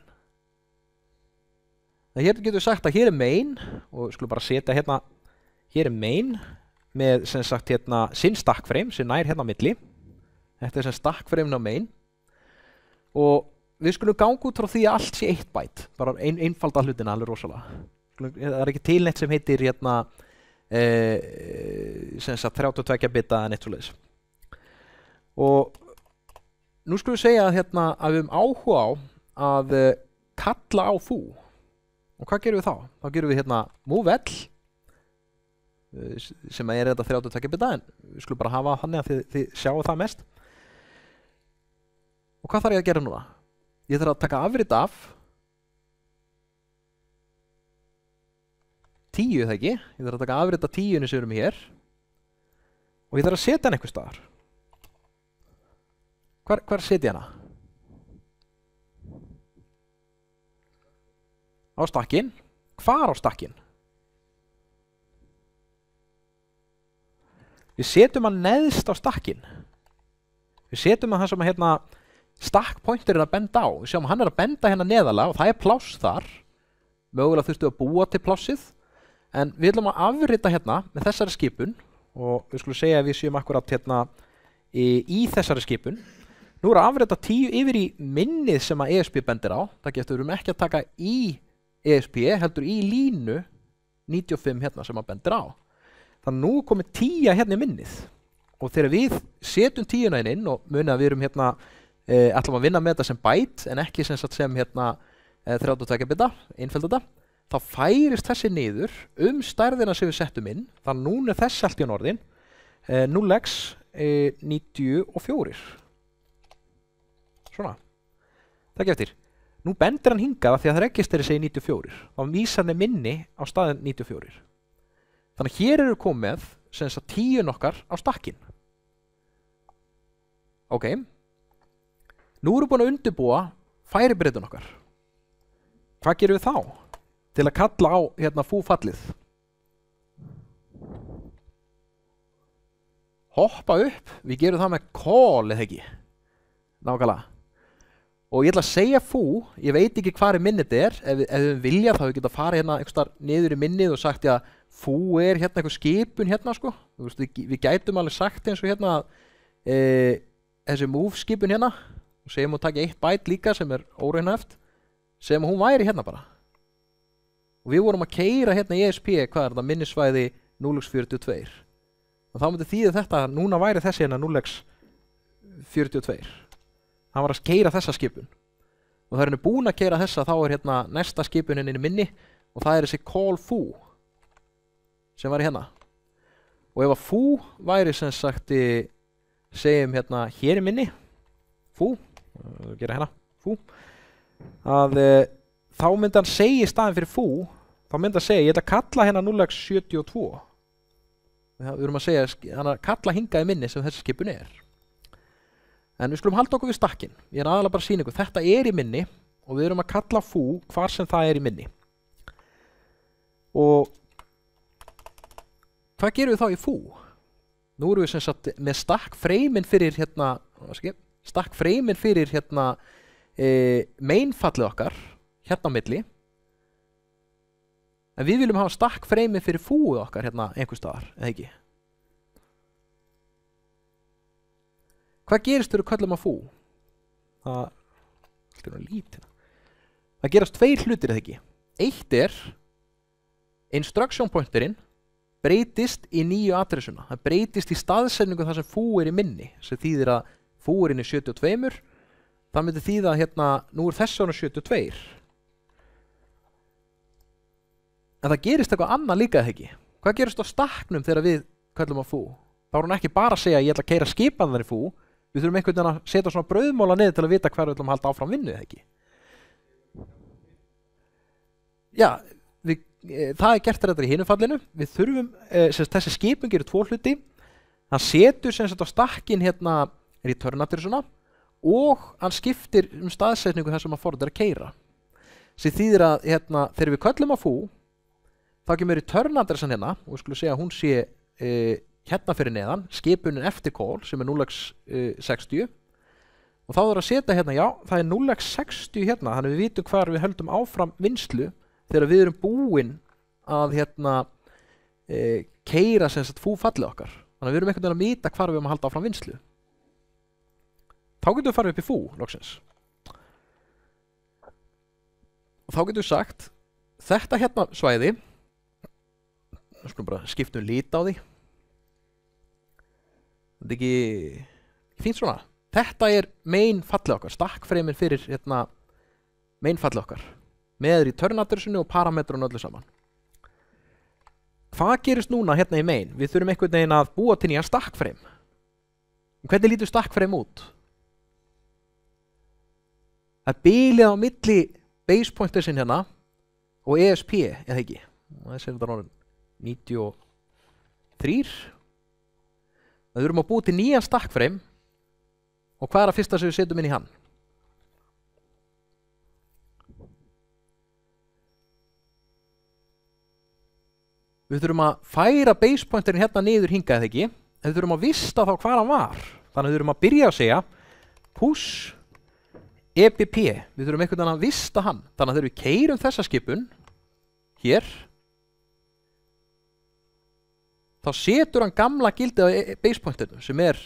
en hér getur við sagt að hér er megin og við skulum bara setja hérna hér er megin með sem sagt hérna sinn stakkframe sem nær hérna á milli þetta er sem stakkframein á megin og við skulum ganga út frá því að allt sé eitt bæt bara ein, einfalda hlutina alveg rosalega eh, það er ekki tilnett sem heitir hérna e, sem sagt 32 bita en eitt svo leiðis og nú skulum við segja hérna að við höfum áhuga á að e, kalla á þú og hvað gerum við þá? þá gerum við hérna move all sem er þetta 32 bita en við skulum bara hafa þannig að þið, þið sjáu það mest og hvað þarf ég að gera núna? Ég þarf að taka afrið af 10 það ekki ég þarf að taka afrið af 10 sem við erum hér og ég þarf að setja hann eitthvað staðar hvar, hvar setja hann að? á stakkin hvar á stakkin? Við setjum hann neðst á stakkin við setjum hann það sem að hérna stakk pointerinn að benda á sjáum hann er að benda hérna neðala og það er pláss þar mögulega þurftu að búa til plássið en við ætlum að afrita hérna með þessari skipun og við skulum segja að við séum akkurat hérna í, í þessari skipun nú er að afrita tíu yfir í minnið sem að ESP bendir á það getur við ekki að taka í ESP heldur í línu 95 hérna sem að bendir á þannig að nú komir tíja hérna í minnið og þegar við setjum tíuna inn og munið að við erum hérna e, ætlum að vinna með þetta sem bæt en ekki sem, sem hérna, e, eh, 32 bita, innfælda þetta þá færist þessi niður um stærðina sem við settum inn þannig að núna er þess allt í norðin e, 0x 94 svona það geftir nú bendur hann hingaða því að það rekist er að segja 94 þá vísa hann er minni á staðin 94 þannig að hér eru komið sem þess að tíun okkar á stakkin ok Nú erum við búin að undirbúa færibreytun okkar. Hvað gerum við þá til að kalla á hérna fúfallið? Hoppa upp, við gerum það með call eða ekki? Nákvæmlega. Og ég ætla að segja fú, ég veit ekki hvað er minnið þetta er, ef, ef við vilja þá hefur við getað að fara hérna einhverstaðar niður í minnið og sagt að fú er hérna eitthvað skipun hérna sko. Veist, við, við gætum alveg sagt eins og hérna e, þessi move skipun hérna og segjum hún takja eitt bæt líka sem er óreinhæft segjum hún væri hérna bara og við vorum að keira hérna í ESP hvað er þetta minnisvæði 0x42 og þá myndi þýði þetta að núna væri þessi hérna 0x42 hann var að keira þessa skipun og það er henni búin að keira þessa þá er hérna næsta skipun henni minni og það er þessi call fú sem var hérna og ef að fú væri sem sagt í segjum hérna hér er minni fú þú gera hérna, fú að uh, þá myndi hann segja í staðin fyrir fú þá myndi hann segja, ég ætla að kalla hérna 0x72 við erum að segja, hann að kalla hingaði minni sem þessi skipun er en við skulum halda okkur við stakkin ég er aðalega bara að sína ykkur, þetta er í minni og við erum að kalla fú hvar sem það er í minni og hvað gerum við þá í fú? nú erum við sem sagt með stakk freiminn fyrir hérna, hvað skip stakk freymin fyrir hérna e, mainfallið okkar hérna á milli en við viljum hafa stakk freymin fyrir fúið okkar hérna einhver staðar, eða ekki hvað gerist þurru köllum að fú? það er svona lítið það gerast tveir hlutir eða ekki eitt er instruction pointerinn breytist í nýju adressuna það breytist í staðsendingu þar sem fú er í minni sem þýðir að fúurinn er 72 það myndir þýða að hérna nú er þessan 72 en það gerist eitthvað annað líka eða ekki hvað gerist á staknum þegar við kallum að fú þá er hún ekki bara að segja ég ætla að keira skipan þannig fú við þurfum einhvern veginn að setja svona bröðmóla niður til að vita hverju við ætlum að halda áfram vinnu eða ekki já við, e, það er gert þetta í hinumfallinu við þurfum, e, semst þessi skipun gerir tvo hluti það setur semst á stakkin hérna return aftur svona og hann skiptir um staðsetningu þar sem að Ford er að keira sem þýðir að hérna, þegar við köllum að fú þá kemur return adressan hérna og við skulum segja að hún sé e, hérna fyrir neðan skipunin eftir call sem er 0x60 e, og þá þarf að setja hérna já það er 0x60 hérna þannig við vitum hvar við höldum áfram vinslu þegar við erum búinn að hérna e, keira sem sagt fú fallið okkar þannig við erum einhvern veginn að mýta hvar við erum að halda áfram vinslu þá getur við farið upp í fú loksins og þá getur við sagt þetta hérna svæði skiptum lít á því þetta er ekki, ekki fínt svona þetta er main fallið okkar stakkfremin fyrir hérna, main fallið okkar meður í törnadrössinu og parametrun öllu saman hvað gerist núna hérna í main? Við þurfum einhvern veginn að búa til nýja stakkfrem hvernig lítur stakkfrem út? að bílið á milli basepointer sinn hérna og ESP, eða ekki þessi er þetta náður 93 við erum að búið til nýjan stakkframe og hvað er að fyrsta sem við setjum inn í hann við þurfum að færa basepointerin hérna niður hinga eða ekki við þurfum að vista þá hvað hann var þannig við þurfum að byrja að segja push EPP, við þurfum einhvern veginn að vista hann þannig að þegar við keirum þessa skipun hér þá setur hann gamla gildið á e basepointinu sem er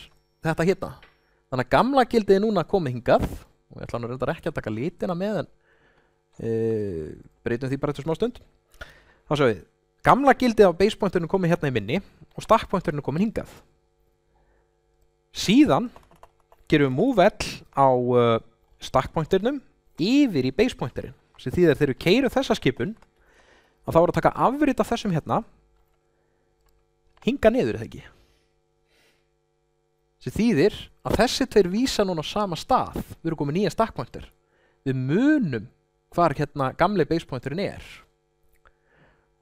þetta hérna þannig að gamla gildið er núna komið hingað og ég ætla hann að reynda ekki að taka litina með en e, breytum því bara eftir smá stund þá séum við, gamla gildið á basepointinu komið hérna í minni og stackpointinu komið hingað síðan gerum við move all á e, stakkpointirnum yfir í basepointirinn sem því að þegar við keirum þessa skipun að þá er að taka afrit af þessum hérna hinga niður eða ekki sem þýðir að þessi tveir vísa núna á sama stað við erum komið nýja stakkpointir við munum hvar hérna gamlega basepointirinn er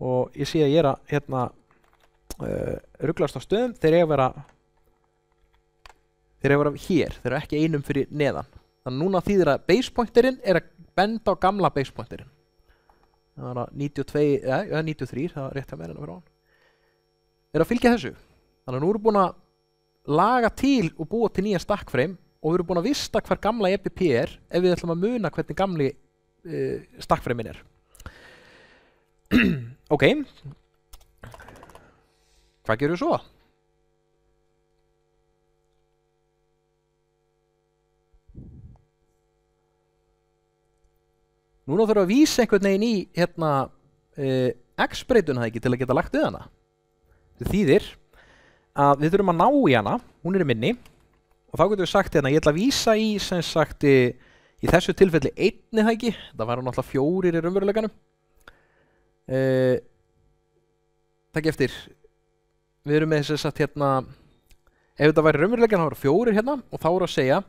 og ég sé að ég er að hérna uh, eh, rugglast á stöðum þeir eru að vera þeir eru að vera hér, þeir eru ekki einum fyrir neðan þannig núna þýðir að basepointerinn er að benda á gamla basepointerinn þannig að 92, eða 93 það er rétt að vera að vera án er að fylgja þessu þannig að nú eru búin að laga til og búa til nýja stakkframe og eru búin að vista hver gamla EPP er ef við ætlum að muna hvernig gamli uh, eh, stakkframein er [clears throat] ok hvað gerum við svo? núna þurfum við að vísa einhvern veginn í hérna uh, x-breytuna það ekki til að geta lagt við hana þetta þýðir að við þurfum að ná í hana hún er í minni og þá getum við sagt hérna ég ætla að vísa í sem sagt í, e, í þessu tilfelli einni það ekki það var hún alltaf fjórir í raunveruleganum uh, e, takk eftir við erum með þess að hérna ef þetta væri raunverulegan þá eru fjórir hérna og þá eru að segja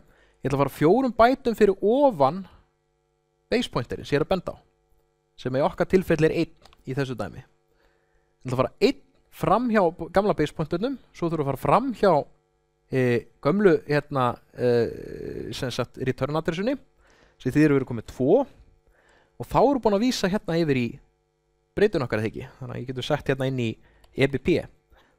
ég ætla að fara fjórum bætum fyrir ofan basepointerinn sér að benda á sem er okkar tilfellir 1 í þessu dæmi þú fara 1 fram hjá gamla basepointernum svo þú fara fram hjá e, gömlu hérna, e, sagt, return adressunni sem þið eru verið komið 2 og þá eru búin að vísa hérna yfir í breytun okkar eða ekki þannig að ég getur sett hérna inn í EBP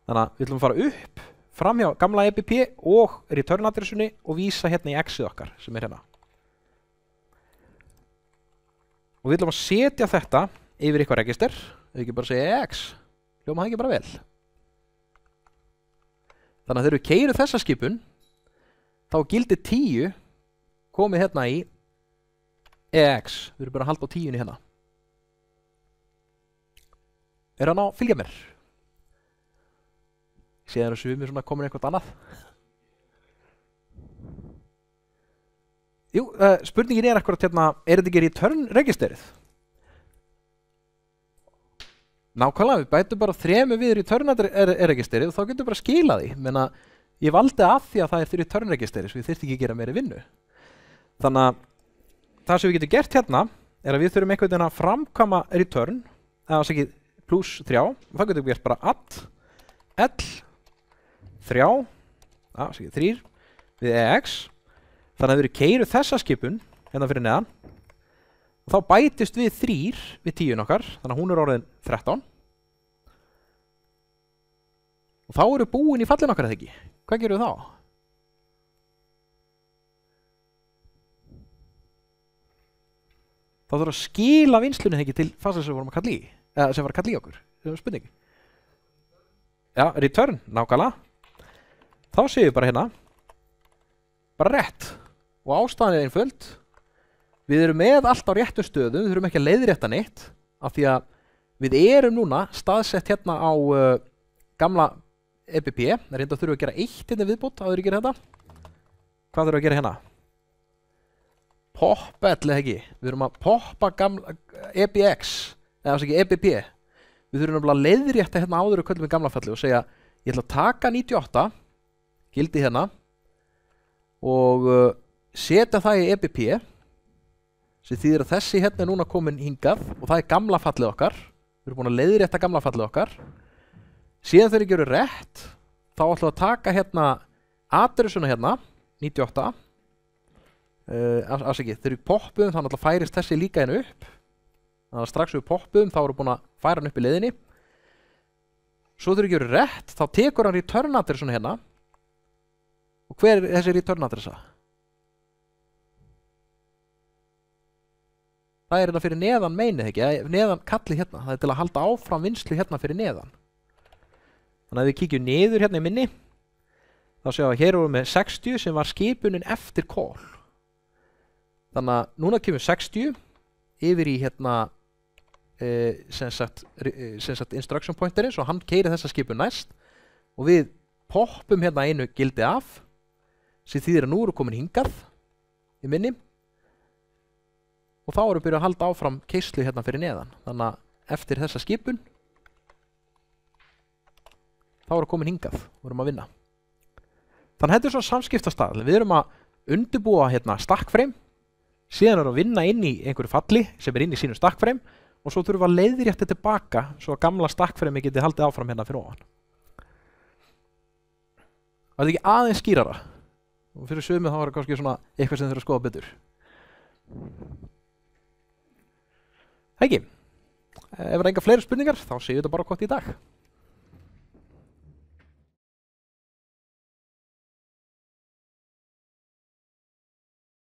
þannig að við ætlum að fara upp fram hjá gamla EBP og return adressunni og vísa hérna í exið okkar sem er hérna og við ætlum að setja þetta yfir eitthvað register við ekki bara segja X hljóma það ekki bara vel þannig að þegar við keirum þessa skipun þá gildir 10 komið hérna í EX við erum bara að halda á 10 hérna er hann á fylgja mér séðan að sumið komin eitthvað annað Jú, uh, spurningin er ekkert hérna, er þetta ekki return registerið? Nákvæmlega, við bætum bara þremu við return registerið og þá getum við bara skila því. Menna, ég valdi að því að það er return registerið, svo ég þurfti ekki að gera meiri vinnu. Þannig að það sem við getum gert hérna er að við þurfum einhvern veginn að framkama return, eða þess ekki pluss 3, og þá getum við gert bara add, ell, 3, að þess ekki 3, við ex, þannig að það verið keiru þessa skipun hérna fyrir neðan og þá bætist við þrýr við tíun okkar þannig að hún er orðin 13 og þá eru búin í fallin okkar eða ekki hvað gerum við þá? þá þarf að skila vinslunni ekki til fasa sem, sem var að kalla í okkur spurningi já, return, nákvæmlega þá séum við bara hérna bara rétt og ástæðan er einföld við erum með allt á réttu stöðu við þurfum ekki að leiðrétta neitt af því að við erum núna staðsett hérna á uh, gamla EPP, það er hérna að þurfum að gera eitt hérna viðbútt, áður ekki hérna hvað þurfum að gera hérna poppa eða ekki við þurfum að poppa gamla EPX, eða þess ekki EPP við þurfum að leiðrétta hérna áður og kvöldum í gamla falli og segja ég ætla að taka 98 gildi hérna og uh, setja það í EBP sem þýðir að þessi hérna er núna komin hingað og það er gamla fallið okkar við erum búin að leiðri þetta gamla fallið okkar síðan þegar ég gerur rétt þá ætlum við að taka hérna adressuna hérna 98 uh, afsaki, þegar við poppuðum þannig að það færist þessi líka hennu hérna upp þannig að strax við poppuðum þá erum við búin að færa hann upp í leiðinni svo þegar ég gerur rétt þá tekur hann return adressuna hérna og hver er þessi return adressa? það er hérna fyrir neðan meinið ekki, neðan kallið hérna, það er til að halda áfram vinslu hérna fyrir neðan. Þannig að við kíkjum niður hérna í minni, þá séum við að hér eru við með 60 sem var skipunin eftir kól. Þannig að núna kemur 60 yfir í hérna, uh, sem sagt, uh, sagt instruction pointerins og hann keiri þessa skipun næst og við poppum hérna einu gildi af sem þýðir að nú eru komin hingað í minni og þá erum við byrjuð að halda áfram keyslu hérna fyrir neðan þannig að eftir þessa skipun þá erum við komin hingað og erum að vinna þannig að þetta er svona samskiptastadl við erum að undirbúa hérna stakkframe síðan erum við að vinna inn í einhverju falli sem er inn í sínu stakkframe og svo þurfum við að leiðri eftir tilbaka svo að gamla stakkframe geti haldið áfram hérna fyrir ofan Það er ekki aðeins skýrara og fyrir sömu þá er það kannski svona eitthvað sem þurfa að skoða betur Ekki, ef það er enga fleiri spurningar þá séu þetta bara gott í dag.